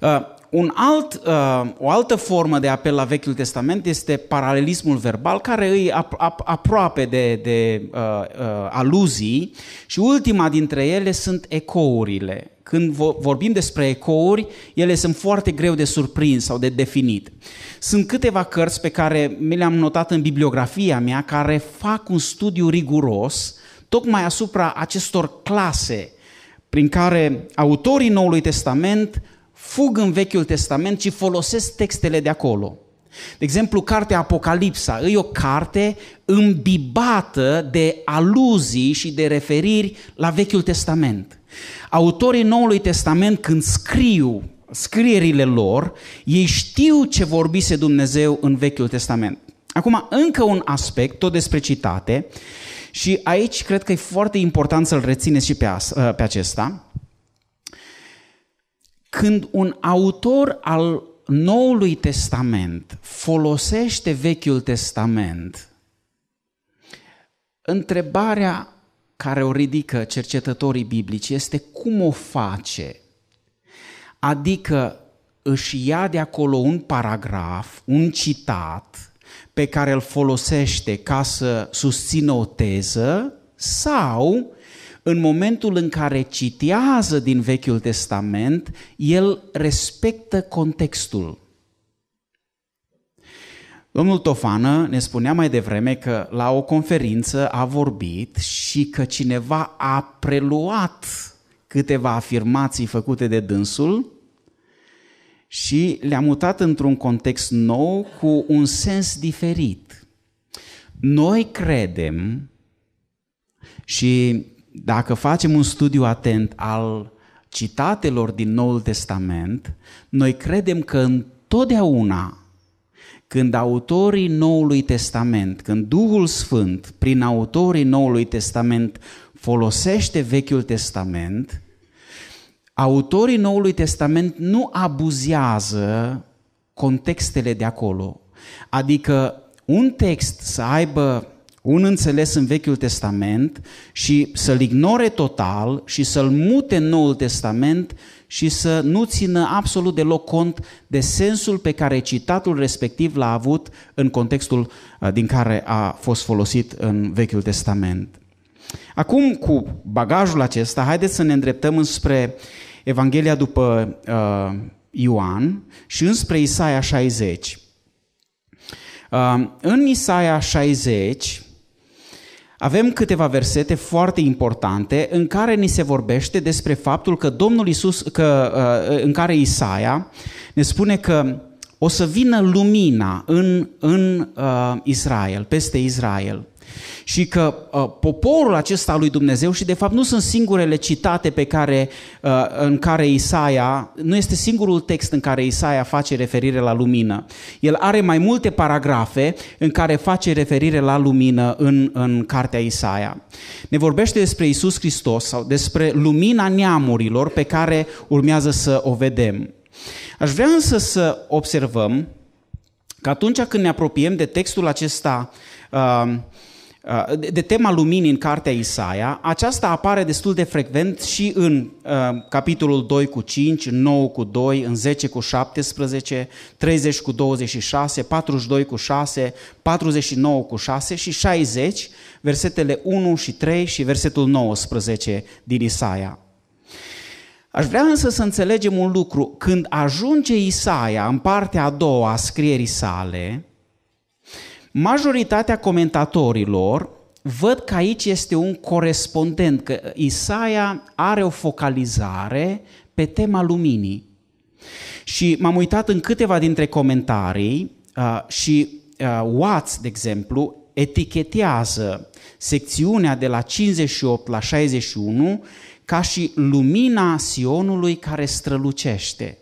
Uh, un alt, uh, o altă formă de apel la Vechiul Testament este paralelismul verbal, care îi ap- ap- aproape de, de uh, uh, aluzii și ultima dintre ele sunt ecourile. Când vorbim despre ecouri, ele sunt foarte greu de surprins sau de definit. Sunt câteva cărți pe care mi le-am notat în bibliografia mea care fac un studiu riguros tocmai asupra acestor clase prin care autorii Noului Testament fug în Vechiul Testament, ci folosesc textele de acolo. De exemplu, cartea Apocalipsa e o carte îmbibată de aluzii și de referiri la Vechiul Testament. Autorii Noului Testament, când scriu scrierile lor, ei știu ce vorbise Dumnezeu în Vechiul Testament. Acum, încă un aspect, tot despre citate, și aici cred că e foarte important să-l rețineți și pe, as, pe acesta când un autor al Noului Testament folosește Vechiul Testament, întrebarea care o ridică cercetătorii biblici este cum o face. Adică își ia de acolo un paragraf, un citat pe care îl folosește ca să susțină o teză sau în momentul în care citează din Vechiul Testament, el respectă contextul. Domnul Tofană ne spunea mai devreme că la o conferință a vorbit și că cineva a preluat câteva afirmații făcute de dânsul și le-a mutat într-un context nou cu un sens diferit. Noi credem și dacă facem un studiu atent al citatelor din Noul Testament, noi credem că întotdeauna când autorii Noului Testament, când Duhul Sfânt prin autorii Noului Testament folosește Vechiul Testament, autorii Noului Testament nu abuzează contextele de acolo. Adică un text să aibă un înțeles în Vechiul Testament și să-l ignore total și să-l mute în Noul Testament și să nu țină absolut deloc cont de sensul pe care citatul respectiv l-a avut în contextul uh, din care a fost folosit în Vechiul Testament. Acum, cu bagajul acesta, haideți să ne îndreptăm înspre Evanghelia după uh, Ioan și înspre Isaia 60. Uh, în Isaia 60 avem câteva versete foarte importante în care ni se vorbește despre faptul că Domnul Isus, că, uh, în care Isaia ne spune că o să vină lumina în, în uh, Israel, peste Israel și că uh, poporul acesta lui Dumnezeu și de fapt nu sunt singurele citate pe care, uh, în care Isaia, nu este singurul text în care Isaia face referire la lumină. El are mai multe paragrafe în care face referire la lumină în, în cartea Isaia. Ne vorbește despre Isus Hristos sau despre lumina neamurilor pe care urmează să o vedem. Aș vrea însă să observăm că atunci când ne apropiem de textul acesta uh, Uh, de, tema luminii în cartea Isaia, aceasta apare destul de frecvent și în uh, capitolul 2 cu 5, 9 cu 2, în 10 cu 17, 30 cu 26, 42 cu 6, 49 cu 6 și 60, versetele 1 și 3 și versetul 19 din Isaia. Aș vrea însă să înțelegem un lucru. Când ajunge Isaia în partea a doua a scrierii sale, Majoritatea comentatorilor văd că aici este un corespondent, că Isaia are o focalizare pe tema luminii. Și m-am uitat în câteva dintre comentarii uh, și uh, Watts, de exemplu, etichetează secțiunea de la 58 la 61 ca și lumina Sionului care strălucește.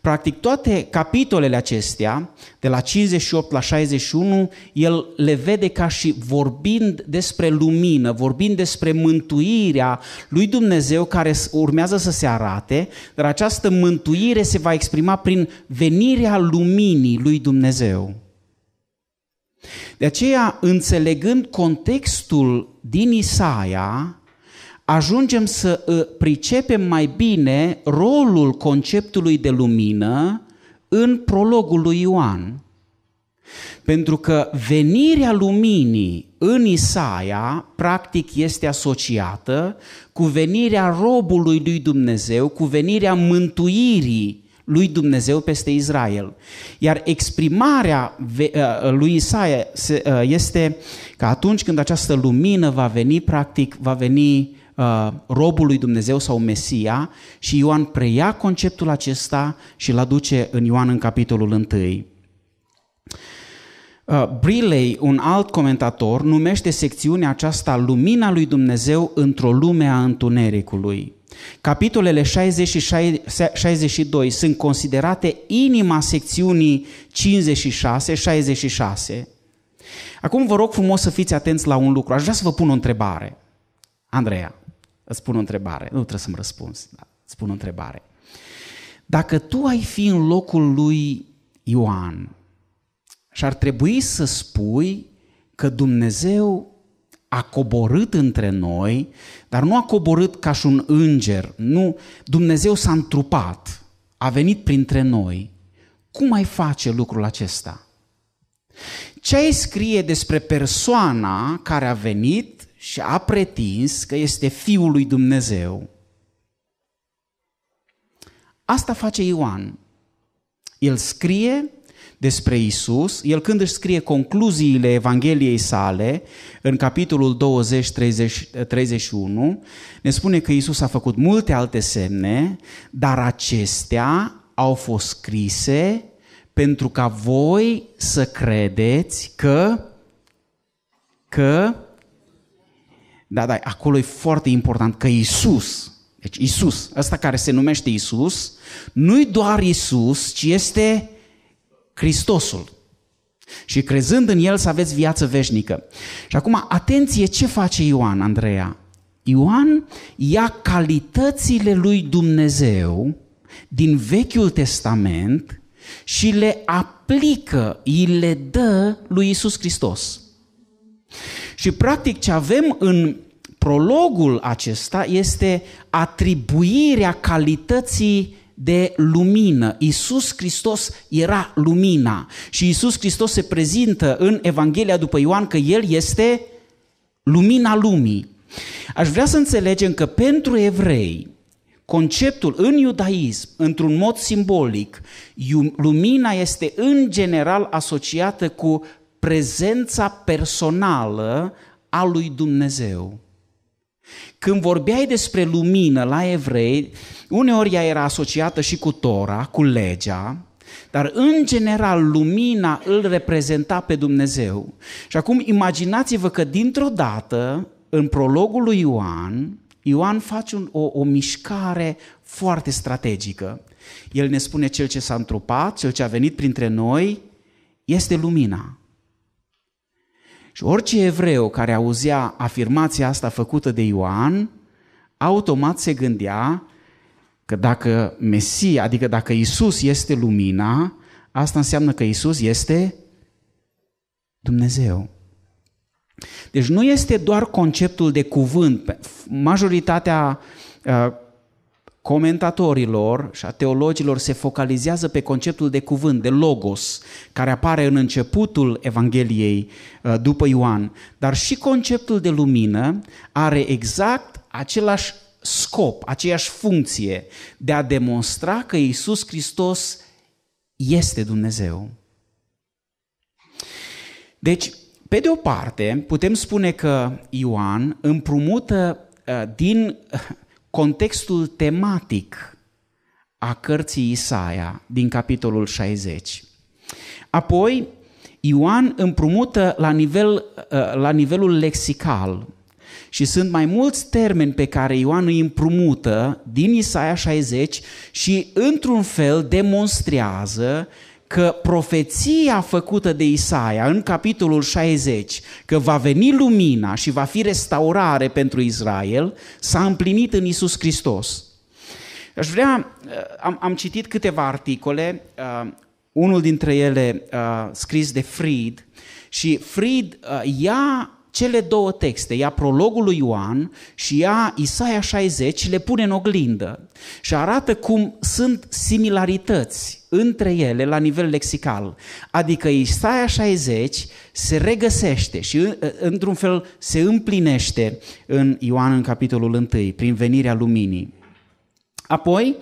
Practic toate capitolele acestea, de la 58 la 61, el le vede ca și vorbind despre lumină, vorbind despre mântuirea lui Dumnezeu care urmează să se arate, dar această mântuire se va exprima prin venirea luminii lui Dumnezeu. De aceea, înțelegând contextul din Isaia, ajungem să ă, pricepem mai bine rolul conceptului de lumină în prologul lui Ioan. Pentru că venirea luminii în Isaia, practic, este asociată cu venirea robului lui Dumnezeu, cu venirea mântuirii lui Dumnezeu peste Israel. Iar exprimarea ă, lui Isaia ă, este că atunci când această lumină va veni, practic, va veni Uh, robul lui Dumnezeu sau Mesia și Ioan preia conceptul acesta și îl aduce în Ioan în capitolul 1. Uh, Briley, un alt comentator, numește secțiunea aceasta Lumina lui Dumnezeu într-o lume a întunericului. Capitolele 60 și 62 sunt considerate inima secțiunii 56-66. Acum vă rog frumos să fiți atenți la un lucru. Aș vrea să vă pun o întrebare. Andreea, Îți spun o întrebare. Nu trebuie să-mi răspunzi, dar îți spun o întrebare. Dacă tu ai fi în locul lui Ioan și ar trebui să spui că Dumnezeu a coborât între noi, dar nu a coborât ca și un înger, nu, Dumnezeu s-a întrupat, a venit printre noi. Cum ai face lucrul acesta? Ce ai scrie despre persoana care a venit și a pretins că este Fiul lui Dumnezeu. Asta face Ioan. El scrie despre Isus, el când își scrie concluziile Evangheliei sale, în capitolul 20, 30, 31, ne spune că Isus a făcut multe alte semne, dar acestea au fost scrise pentru ca voi să credeți că, că da, da, acolo e foarte important că Isus, deci Isus, ăsta care se numește Isus, nu-i doar Isus, ci este Hristosul. Și crezând în El să aveți viață veșnică. Și acum, atenție ce face Ioan, Andreea. Ioan ia calitățile lui Dumnezeu din Vechiul Testament și le aplică, îi le dă lui Isus Hristos. Și practic ce avem în prologul acesta este atribuirea calității de lumină. Iisus Hristos era lumina și Iisus Hristos se prezintă în Evanghelia după Ioan că El este lumina lumii. Aș vrea să înțelegem că pentru evrei, conceptul în iudaism, într-un mod simbolic, lumina este în general asociată cu prezența personală a lui Dumnezeu. Când vorbeai despre lumină la evrei, uneori ea era asociată și cu Tora, cu legea, dar în general lumina îl reprezenta pe Dumnezeu. Și acum imaginați-vă că dintr-o dată, în prologul lui Ioan, Ioan face un, o, o mișcare foarte strategică. El ne spune cel ce s-a întrupat, cel ce a venit printre noi, este lumina. Și orice evreu care auzea afirmația asta făcută de Ioan, automat se gândea că dacă Mesia, adică dacă Isus este lumina, asta înseamnă că Isus este Dumnezeu. Deci nu este doar conceptul de cuvânt. Majoritatea uh, comentatorilor și a teologilor se focalizează pe conceptul de cuvânt, de logos, care apare în începutul Evangheliei uh, după Ioan, dar și conceptul de lumină are exact același scop, aceeași funcție de a demonstra că Isus Hristos este Dumnezeu. Deci, pe de o parte, putem spune că Ioan împrumută uh, din contextul tematic a cărții Isaia din capitolul 60. Apoi, Ioan împrumută la, nivel, ă, la nivelul lexical și sunt mai mulți termeni pe care Ioan îi împrumută din Isaia 60 și într-un fel demonstrează că profeția făcută de Isaia în capitolul 60, că va veni lumina și va fi restaurare pentru Israel, s-a împlinit în Isus Hristos. Aș vrea, uh, am, am citit câteva articole, uh, unul dintre ele uh, scris de Fried, și Fried uh, ia cele două texte, ia prologul lui Ioan și ia Isaia 60 și le pune în oglindă și arată cum sunt similarități între ele la nivel lexical. Adică Isaia 60 se regăsește și într-un fel se împlinește în Ioan în capitolul 1, prin venirea luminii. Apoi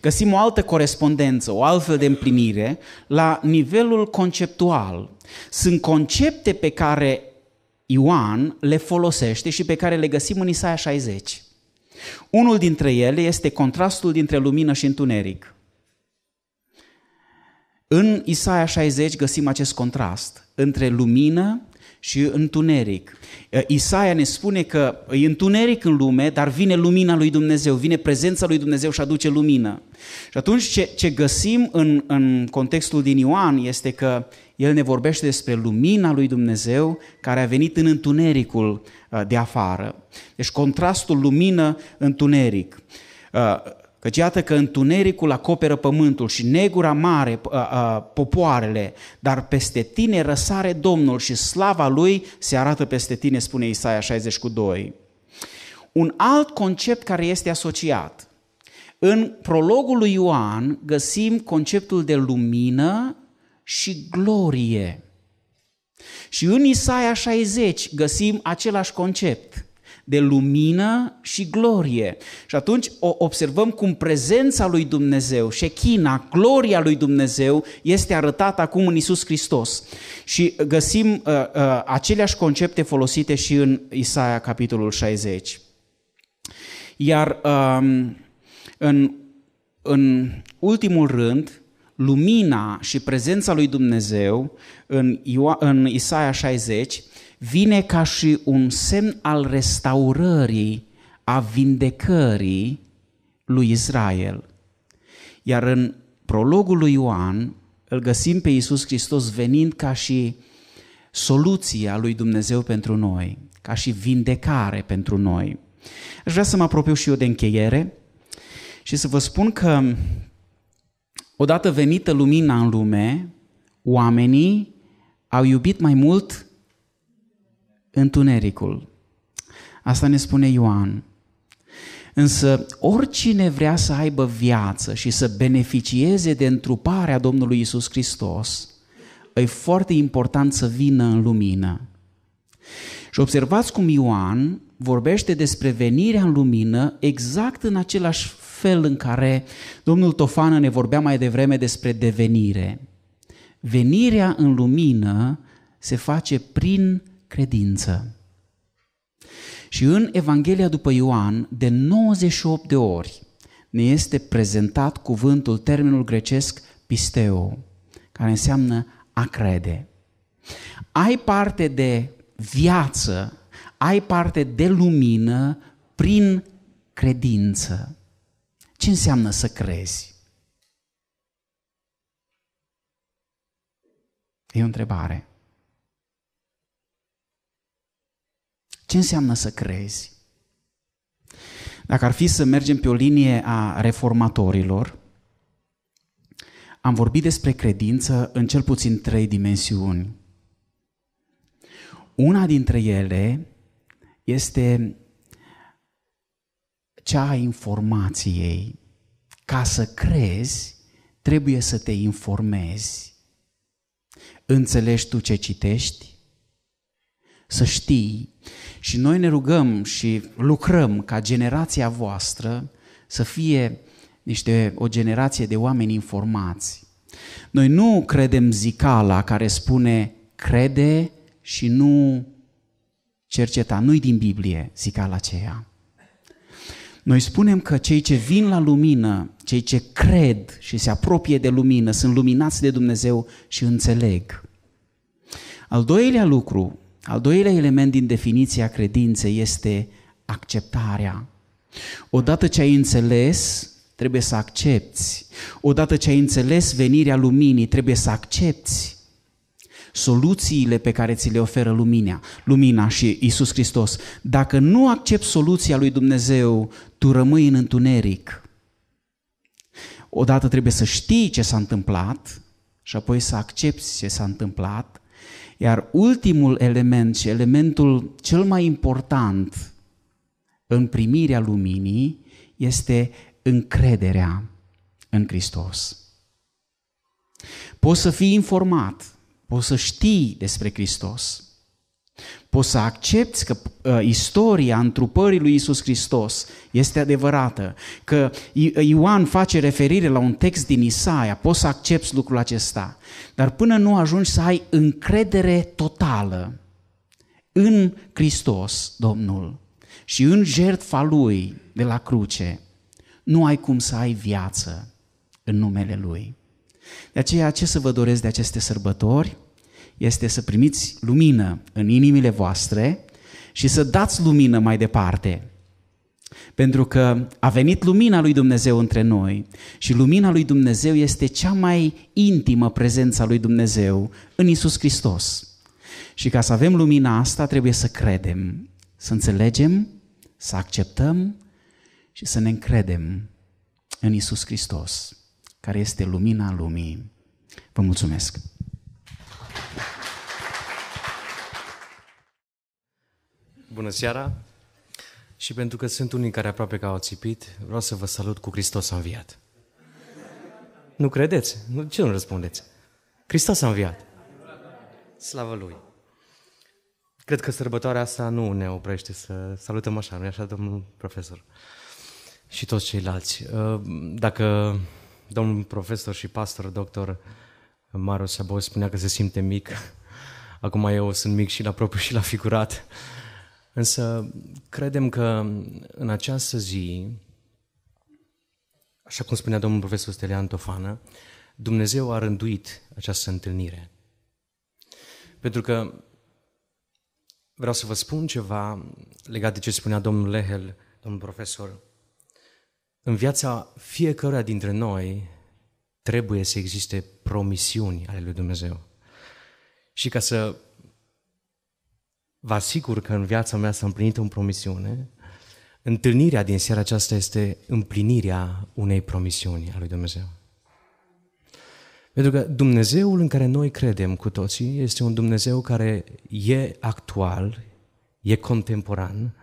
găsim o altă corespondență, o altfel de împlinire la nivelul conceptual. Sunt concepte pe care Ioan le folosește și pe care le găsim în Isaia 60. Unul dintre ele este contrastul dintre lumină și întuneric. În Isaia 60 găsim acest contrast între lumină și întuneric. Isaia ne spune că e întuneric în lume, dar vine lumina lui Dumnezeu, vine prezența lui Dumnezeu și aduce lumină. Și atunci ce, ce găsim în, în contextul din Ioan este că el ne vorbește despre lumina lui Dumnezeu care a venit în întunericul uh, de afară. Deci contrastul lumină-întuneric. Uh, căci iată că întunericul acoperă pământul și negura mare uh, popoarele, dar peste tine răsare Domnul și slava lui se arată peste tine, spune Isaia 62. Un alt concept care este asociat. În prologul lui Ioan găsim conceptul de lumină și glorie. Și în Isaia 60 găsim același concept de lumină și glorie. Și atunci observăm cum prezența lui Dumnezeu, șechina, gloria lui Dumnezeu este arătată acum în Isus Hristos. Și găsim uh, uh, aceleași concepte folosite și în Isaia capitolul 60. Iar uh, în, în ultimul rând, lumina și prezența lui Dumnezeu în, Ioa, în Isaia 60 vine ca și un semn al restaurării, a vindecării lui Israel. Iar în prologul lui Ioan îl găsim pe Iisus Hristos venind ca și soluția lui Dumnezeu pentru noi, ca și vindecare pentru noi. Aș vrea să mă apropiu și eu de încheiere și să vă spun că Odată venită lumina în lume, oamenii au iubit mai mult întunericul. Asta ne spune Ioan. Însă oricine vrea să aibă viață și să beneficieze de întruparea Domnului Isus Hristos, e foarte important să vină în lumină. Și observați cum Ioan vorbește despre venirea în lumină exact în același fel în care domnul Tofană ne vorbea mai devreme despre devenire. Venirea în lumină se face prin credință. Și în Evanghelia după Ioan, de 98 de ori, ne este prezentat cuvântul, termenul grecesc pisteo, care înseamnă a crede. Ai parte de viață, ai parte de lumină prin credință. Ce înseamnă să crezi? E o întrebare. Ce înseamnă să crezi? Dacă ar fi să mergem pe o linie a reformatorilor, am vorbit despre credință în cel puțin trei dimensiuni. Una dintre ele este cea a informației. Ca să crezi, trebuie să te informezi. Înțelegi tu ce citești? Să știi. Și noi ne rugăm și lucrăm ca generația voastră să fie niște, o generație de oameni informați. Noi nu credem zicala care spune crede și nu cerceta, nu-i din Biblie zicala aceea. Noi spunem că cei ce vin la lumină, cei ce cred și se apropie de lumină, sunt luminați de Dumnezeu și înțeleg. Al doilea lucru, al doilea element din definiția credinței este acceptarea. Odată ce ai înțeles, trebuie să accepti. Odată ce ai înțeles venirea luminii, trebuie să accepti soluțiile pe care ți le oferă lumina, lumina și Isus Hristos. Dacă nu accepti soluția lui Dumnezeu, tu rămâi în întuneric. Odată trebuie să știi ce s-a întâmplat și apoi să accepti ce s-a întâmplat. Iar ultimul element și elementul cel mai important în primirea luminii este încrederea în Hristos. Poți să fii informat, Poți să știi despre Hristos. Poți să accepti că uh, istoria întrupării lui Isus Hristos este adevărată, că uh, Ioan face referire la un text din Isaia, poți să accepti lucrul acesta, dar până nu ajungi să ai încredere totală în Hristos, Domnul, și în jertfa Lui de la cruce, nu ai cum să ai viață în numele Lui. De aceea, ce să vă doresc de aceste sărbători? Este să primiți lumină în inimile voastre și să dați lumină mai departe. Pentru că a venit lumina lui Dumnezeu între noi și lumina lui Dumnezeu este cea mai intimă prezența lui Dumnezeu în Isus Hristos. Și ca să avem lumina asta trebuie să credem, să înțelegem, să acceptăm și să ne încredem în Isus Hristos care este lumina lumii. Vă mulțumesc! Bună seara! Și pentru că sunt unii care aproape că au țipit, vreau să vă salut cu Hristos a înviat. Nu credeți? Ce nu răspundeți? Hristos a înviat. Slavă Lui! Cred că sărbătoarea asta nu ne oprește să salutăm așa, nu-i așa, domnul profesor? Și toți ceilalți. Ă, dacă domnul profesor și pastor, doctor Maru Sabo, spunea că se simte mic. Acum eu sunt mic și la propriu și la figurat. Însă credem că în această zi, așa cum spunea domnul profesor Stelian Tofană, Dumnezeu a rânduit această întâlnire. Pentru că vreau să vă spun ceva legat de ce spunea domnul Lehel, domnul profesor, în viața fiecăruia dintre noi trebuie să existe promisiuni ale lui Dumnezeu. Și ca să vă asigur că în viața mea s-a împlinit o promisiune, întâlnirea din seara aceasta este împlinirea unei promisiuni a lui Dumnezeu. Pentru că Dumnezeul în care noi credem cu toții este un Dumnezeu care e actual, e contemporan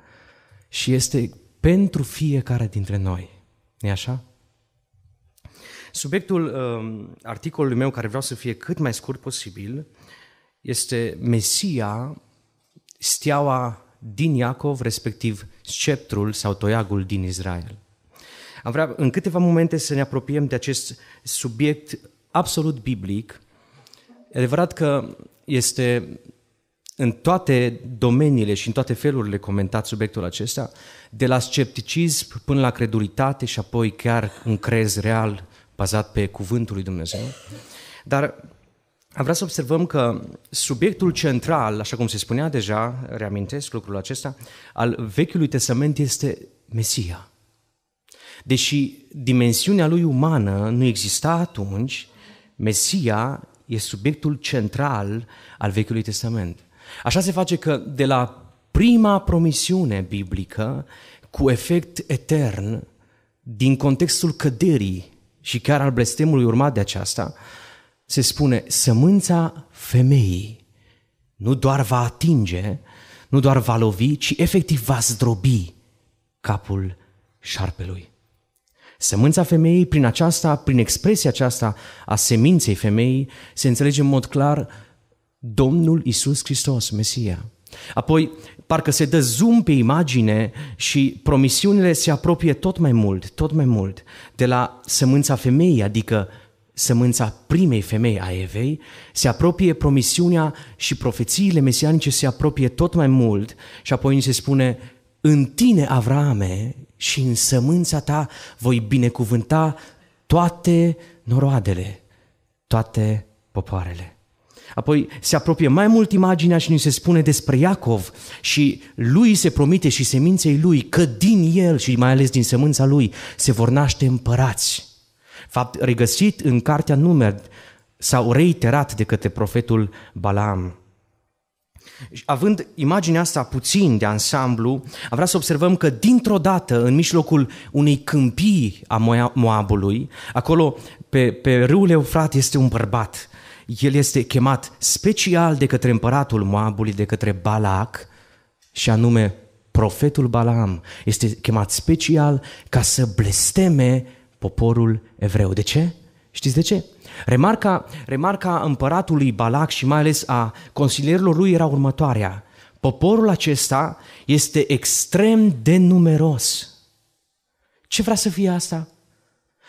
și este pentru fiecare dintre noi nu așa? Subiectul uh, articolului meu, care vreau să fie cât mai scurt posibil, este Mesia, steaua din Iacov, respectiv sceptrul sau toiagul din Israel. Am vrea în câteva momente să ne apropiem de acest subiect absolut biblic. E adevărat că este în toate domeniile și în toate felurile comentat subiectul acesta, de la scepticism până la credulitate și apoi chiar un crez real bazat pe cuvântul lui Dumnezeu. Dar am vrea să observăm că subiectul central, așa cum se spunea deja, reamintesc lucrul acesta, al Vechiului Testament este Mesia. Deși dimensiunea lui umană nu exista atunci, Mesia e subiectul central al Vechiului Testament. Așa se face că de la prima promisiune biblică, cu efect etern, din contextul căderii și chiar al blestemului urmat de aceasta, se spune sămânța femeii nu doar va atinge, nu doar va lovi, ci efectiv va zdrobi capul șarpelui. Sămânța femeii, prin aceasta, prin expresia aceasta a seminței femeii, se înțelege în mod clar Domnul Isus Hristos, Mesia. Apoi, parcă se dă zoom pe imagine și promisiunile se apropie tot mai mult, tot mai mult, de la sămânța femeii, adică sămânța primei femei a Evei, se apropie promisiunea și profețiile mesianice se apropie tot mai mult și apoi ni se spune, în tine, Avrame, și în sămânța ta voi binecuvânta toate noroadele, toate popoarele. Apoi se apropie mai mult imaginea și ni se spune despre Iacov și lui se promite și seminței lui că din el și mai ales din sămânța lui se vor naște împărați. Fapt regăsit în cartea Numer sau reiterat de către profetul Balaam. Având imaginea asta puțin de ansamblu, am vrea să observăm că dintr-o dată, în mijlocul unei câmpii a Moabului, acolo pe, pe râul Eufrat este un bărbat el este chemat special de către împăratul Moabului, de către Balac, și anume profetul Balaam. Este chemat special ca să blesteme poporul evreu. De ce? Știți de ce? Remarca, remarca împăratului Balac și mai ales a consilierilor lui era următoarea. Poporul acesta este extrem de numeros. Ce vrea să fie asta?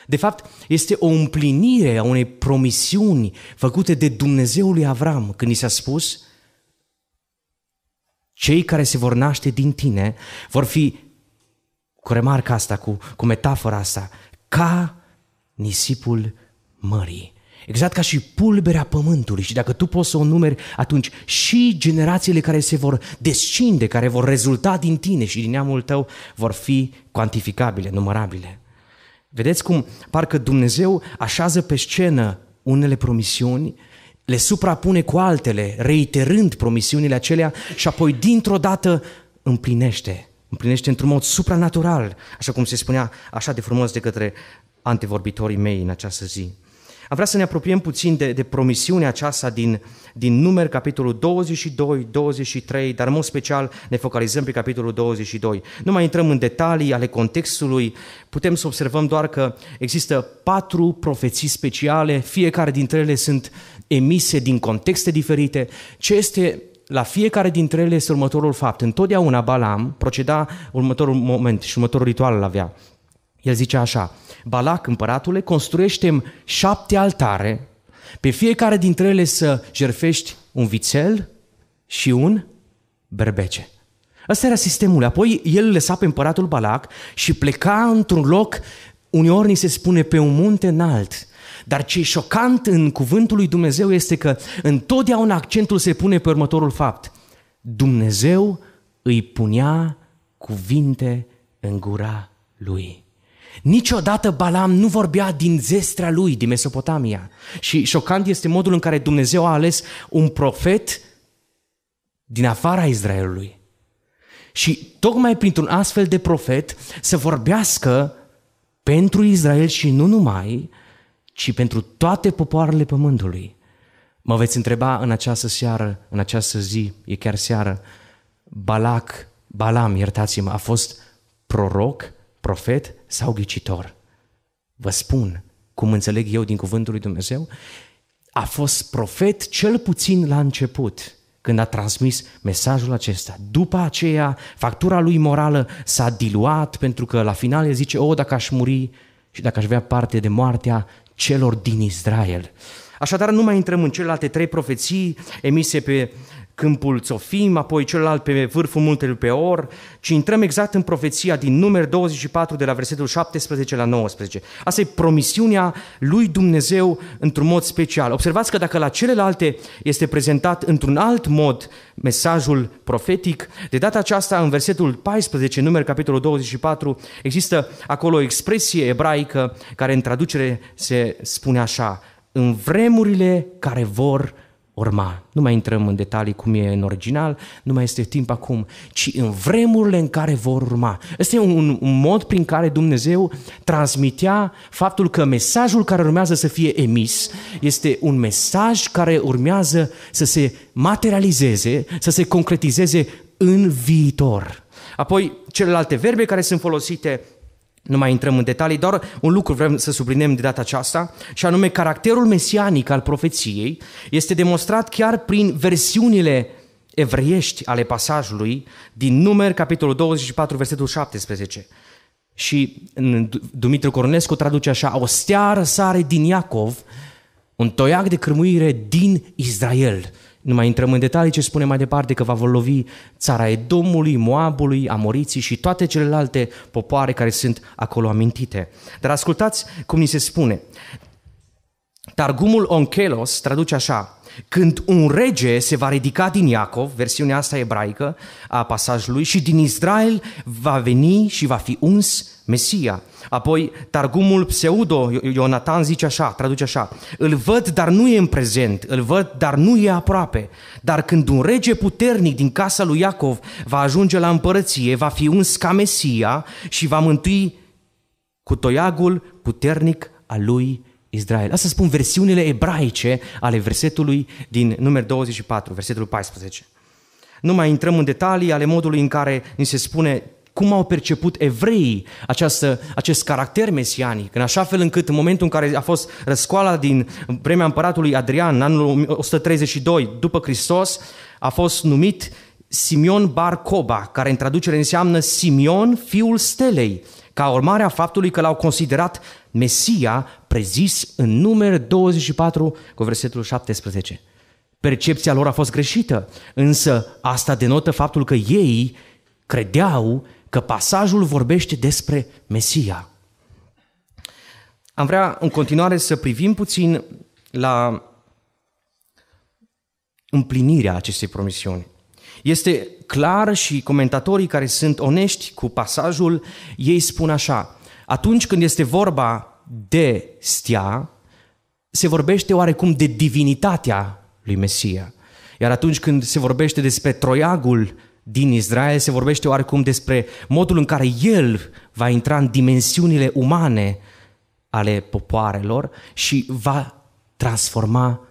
De fapt, este o împlinire a unei promisiuni făcute de Dumnezeul lui Avram când i s-a spus cei care se vor naște din tine vor fi, cu remarca asta, cu, cu metafora asta, ca nisipul mării. Exact ca și pulberea pământului și dacă tu poți să o numeri, atunci și generațiile care se vor descinde, care vor rezulta din tine și din neamul tău, vor fi cuantificabile, numărabile. Vedeți cum parcă Dumnezeu așează pe scenă unele promisiuni, le suprapune cu altele, reiterând promisiunile acelea și apoi dintr-o dată împlinește. Împlinește într-un mod supranatural, așa cum se spunea așa de frumos de către antevorbitorii mei în această zi. Am vrea să ne apropiem puțin de, de promisiunea aceasta din, din numeri, capitolul 22, 23, dar în mod special ne focalizăm pe capitolul 22. Nu mai intrăm în detalii ale contextului, putem să observăm doar că există patru profeții speciale, fiecare dintre ele sunt emise din contexte diferite. Ce este la fiecare dintre ele este următorul fapt. Întotdeauna Balam proceda următorul moment și următorul ritual îl avea. El zice așa, Balac, împăratule, construiește șapte altare, pe fiecare dintre ele să jerfești un vițel și un berbece. Asta era sistemul. Apoi el lăsa pe împăratul Balac și pleca într-un loc, uneori ni se spune pe un munte înalt, dar ce șocant în cuvântul lui Dumnezeu este că întotdeauna accentul se pune pe următorul fapt. Dumnezeu îi punea cuvinte în gura lui. Niciodată Balam nu vorbea din zestrea lui, din Mesopotamia. Și șocant este modul în care Dumnezeu a ales un profet din afara Israelului. Și tocmai printr-un astfel de profet să vorbească pentru Israel și nu numai, ci pentru toate popoarele pământului. Mă veți întreba în această seară, în această zi, e chiar seară, Balac, Balam, iertați-mă, a fost proroc, profet sau ghicitor. Vă spun, cum înțeleg eu din cuvântul lui Dumnezeu, a fost profet cel puțin la început, când a transmis mesajul acesta. După aceea, factura lui morală s-a diluat pentru că la final el zice, o, dacă aș muri și dacă aș avea parte de moartea celor din Israel. Așadar, nu mai intrăm în celelalte trei profeții emise pe câmpul Țofim, apoi celălalt pe vârful muntelui or, ci intrăm exact în profeția din numărul 24 de la versetul 17 la 19. Asta e promisiunea lui Dumnezeu într-un mod special. Observați că dacă la celelalte este prezentat într-un alt mod mesajul profetic, de data aceasta în versetul 14, numărul capitolul 24, există acolo o expresie ebraică care în traducere se spune așa, în vremurile care vor urma. Nu mai intrăm în detalii cum e în original, nu mai este timp acum, ci în vremurile în care vor urma. Este un, un mod prin care Dumnezeu transmitea faptul că mesajul care urmează să fie emis este un mesaj care urmează să se materializeze, să se concretizeze în viitor. Apoi, celelalte verbe care sunt folosite nu mai intrăm în detalii, doar un lucru vrem să subliniem de data aceasta, și anume caracterul mesianic al profeției este demonstrat chiar prin versiunile evreiești ale pasajului din Numer, capitolul 24, versetul 17. Și Dumitru Cornescu traduce așa, o steară sare din Iacov, un toiac de cârmuire din Israel. Nu mai intrăm în detalii ce spune mai departe că va lovi țara Edomului, Moabului, Amoriții și toate celelalte popoare care sunt acolo amintite. Dar ascultați cum ni se spune. Targumul Onkelos traduce așa, când un rege se va ridica din Iacov, versiunea asta ebraică a pasajului, și din Israel va veni și va fi uns Mesia. Apoi, Targumul Pseudo, Ionatan zice așa, traduce așa, îl văd, dar nu e în prezent, îl văd, dar nu e aproape. Dar când un rege puternic din casa lui Iacov va ajunge la împărăție, va fi uns ca Mesia și va mântui cu toiagul puternic al lui Israel. Asta spun versiunile ebraice ale versetului din numărul 24, versetul 14. Nu mai intrăm în detalii ale modului în care ni se spune cum au perceput evreii această, acest caracter mesianic, în așa fel încât în momentul în care a fost răscoala din vremea împăratului Adrian, în anul 132 după Hristos, a fost numit Simeon Bar Coba, care în traducere înseamnă Simeon, fiul stelei, ca urmare a faptului că l-au considerat Mesia prezis în numere 24 cu versetul 17. Percepția lor a fost greșită, însă asta denotă faptul că ei credeau că pasajul vorbește despre Mesia. Am vrea în continuare să privim puțin la împlinirea acestei promisiuni. Este clar și comentatorii care sunt onești cu pasajul, ei spun așa, atunci când este vorba de stea, se vorbește oarecum de divinitatea lui Mesia. Iar atunci când se vorbește despre troiagul din Israel, se vorbește oarecum despre modul în care el va intra în dimensiunile umane ale popoarelor și va transforma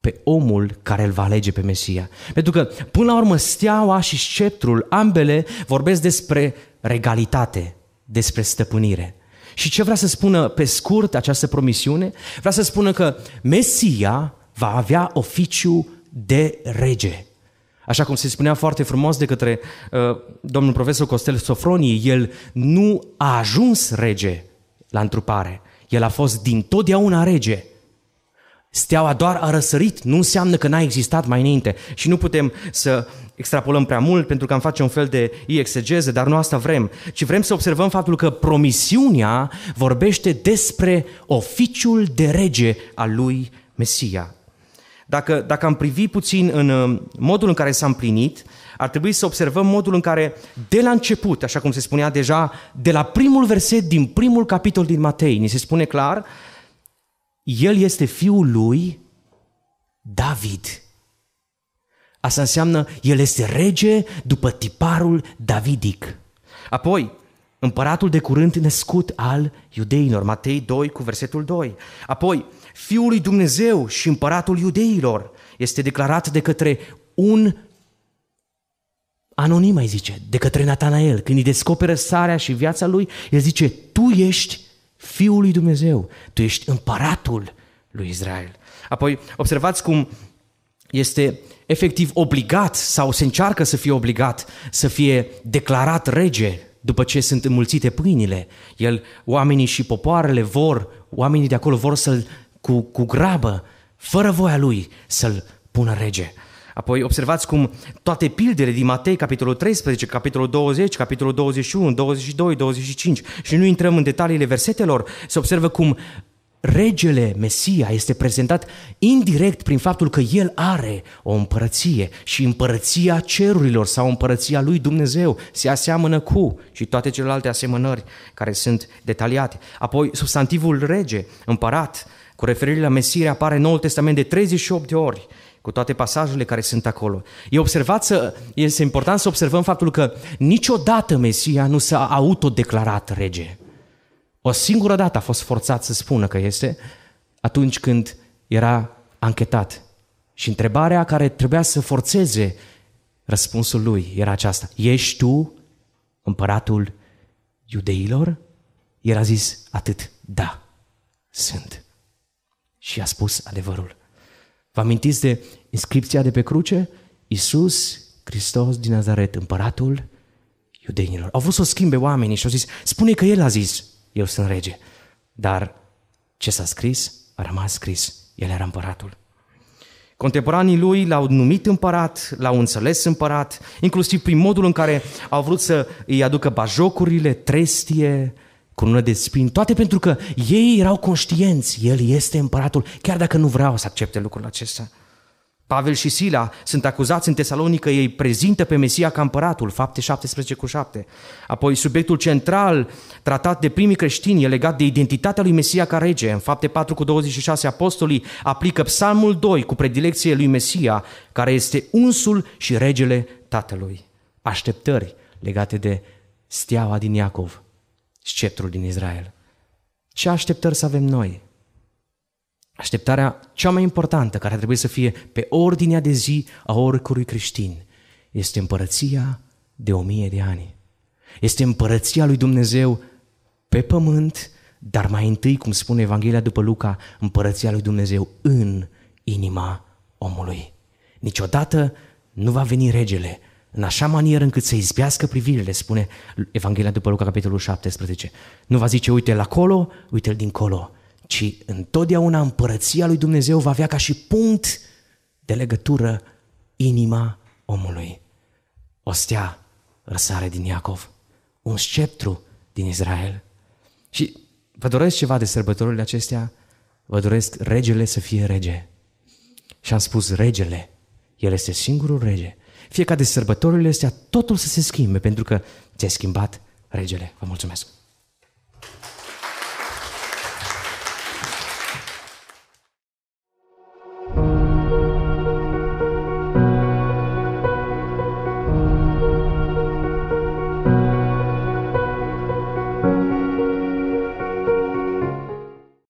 pe omul care îl va alege pe Mesia. Pentru că, până la urmă, steaua și sceptrul, ambele vorbesc despre regalitate, despre stăpânire. Și ce vrea să spună pe scurt această promisiune? Vrea să spună că Mesia va avea oficiu de rege. Așa cum se spunea foarte frumos de către uh, domnul profesor Costel Sofronie, el nu a ajuns rege la întrupare. El a fost din totdeauna rege. Steaua doar a răsărit, nu înseamnă că n-a existat mai înainte și nu putem să extrapolăm prea mult pentru că am face un fel de exegeze, dar nu asta vrem, ci vrem să observăm faptul că promisiunea vorbește despre oficiul de rege al lui Mesia. Dacă, dacă am privi puțin în uh, modul în care s-a împlinit, ar trebui să observăm modul în care, de la început, așa cum se spunea deja, de la primul verset din primul capitol din Matei, ni se spune clar, El este fiul lui David. Asta înseamnă el este rege după tiparul davidic. Apoi, împăratul de curând născut al iudeilor, Matei 2 cu versetul 2. Apoi, Fiul lui Dumnezeu și împăratul iudeilor este declarat de către un anonim, mai zice, de către Natanael. Când îi descoperă sarea și viața lui, el zice, tu ești Fiul lui Dumnezeu, tu ești împăratul lui Israel. Apoi, observați cum este efectiv obligat sau se încearcă să fie obligat să fie declarat rege după ce sunt înmulțite pâinile. El, oamenii și popoarele vor, oamenii de acolo vor să-l cu, cu grabă, fără voia lui, să-l pună rege. Apoi observați cum toate pildele din Matei, capitolul 13, capitolul 20, capitolul 21, 22, 25, și nu intrăm în detaliile versetelor, se observă cum regele Mesia este prezentat indirect prin faptul că el are o împărăție și împărăția cerurilor sau împărăția lui Dumnezeu se aseamănă cu și toate celelalte asemănări care sunt detaliate. Apoi, substantivul rege, împărat, cu referire la Mesie apare în Noul Testament de 38 de ori, cu toate pasajele care sunt acolo. E observat să, este important să observăm faptul că niciodată Mesia nu s-a autodeclarat rege. O singură dată a fost forțat să spună că este atunci când era anchetat. Și întrebarea care trebuia să forțeze răspunsul lui era aceasta. Ești tu împăratul iudeilor? El a zis atât, da, sunt. Și a spus adevărul. Vă amintiți de inscripția de pe cruce? Iisus Hristos din Nazaret, împăratul iudeilor. Au vrut să o schimbe oamenii și au zis, spune că El a zis eu sunt rege. Dar ce s-a scris a rămas scris. El era împăratul. Contemporanii lui l-au numit împărat, l-au înțeles împărat, inclusiv prin modul în care au vrut să îi aducă bajocurile, trestie, lună de spin, toate pentru că ei erau conștienți, el este împăratul, chiar dacă nu vreau să accepte lucrul acesta. Pavel și Sila sunt acuzați în Tesalonică, ei prezintă pe Mesia ca împăratul, fapte 17 cu 7. Apoi subiectul central tratat de primii creștini e legat de identitatea lui Mesia ca rege. În fapte 4 cu 26 apostolii aplică psalmul 2 cu predilecție lui Mesia, care este unsul și regele tatălui. Așteptări legate de steaua din Iacov, sceptrul din Israel. Ce așteptări să avem noi? Așteptarea cea mai importantă care trebuie să fie pe ordinea de zi a oricărui creștin este împărăția de o mie de ani. Este împărăția lui Dumnezeu pe pământ, dar mai întâi, cum spune Evanghelia după Luca, împărăția lui Dumnezeu în inima omului. Niciodată nu va veni regele în așa manieră încât să izbească privirile, spune Evanghelia după Luca, capitolul 17. Nu va zice, uite-l acolo, uite-l dincolo, ci întotdeauna împărăția lui Dumnezeu va avea ca și punct de legătură inima omului. O stea răsare din Iacov, un sceptru din Israel. Și vă doresc ceva de sărbătorile acestea? Vă doresc regele să fie rege. Și am spus regele, el este singurul rege. Fie ca de sărbătorile astea totul să se schimbe, pentru că ți-ai schimbat regele. Vă mulțumesc!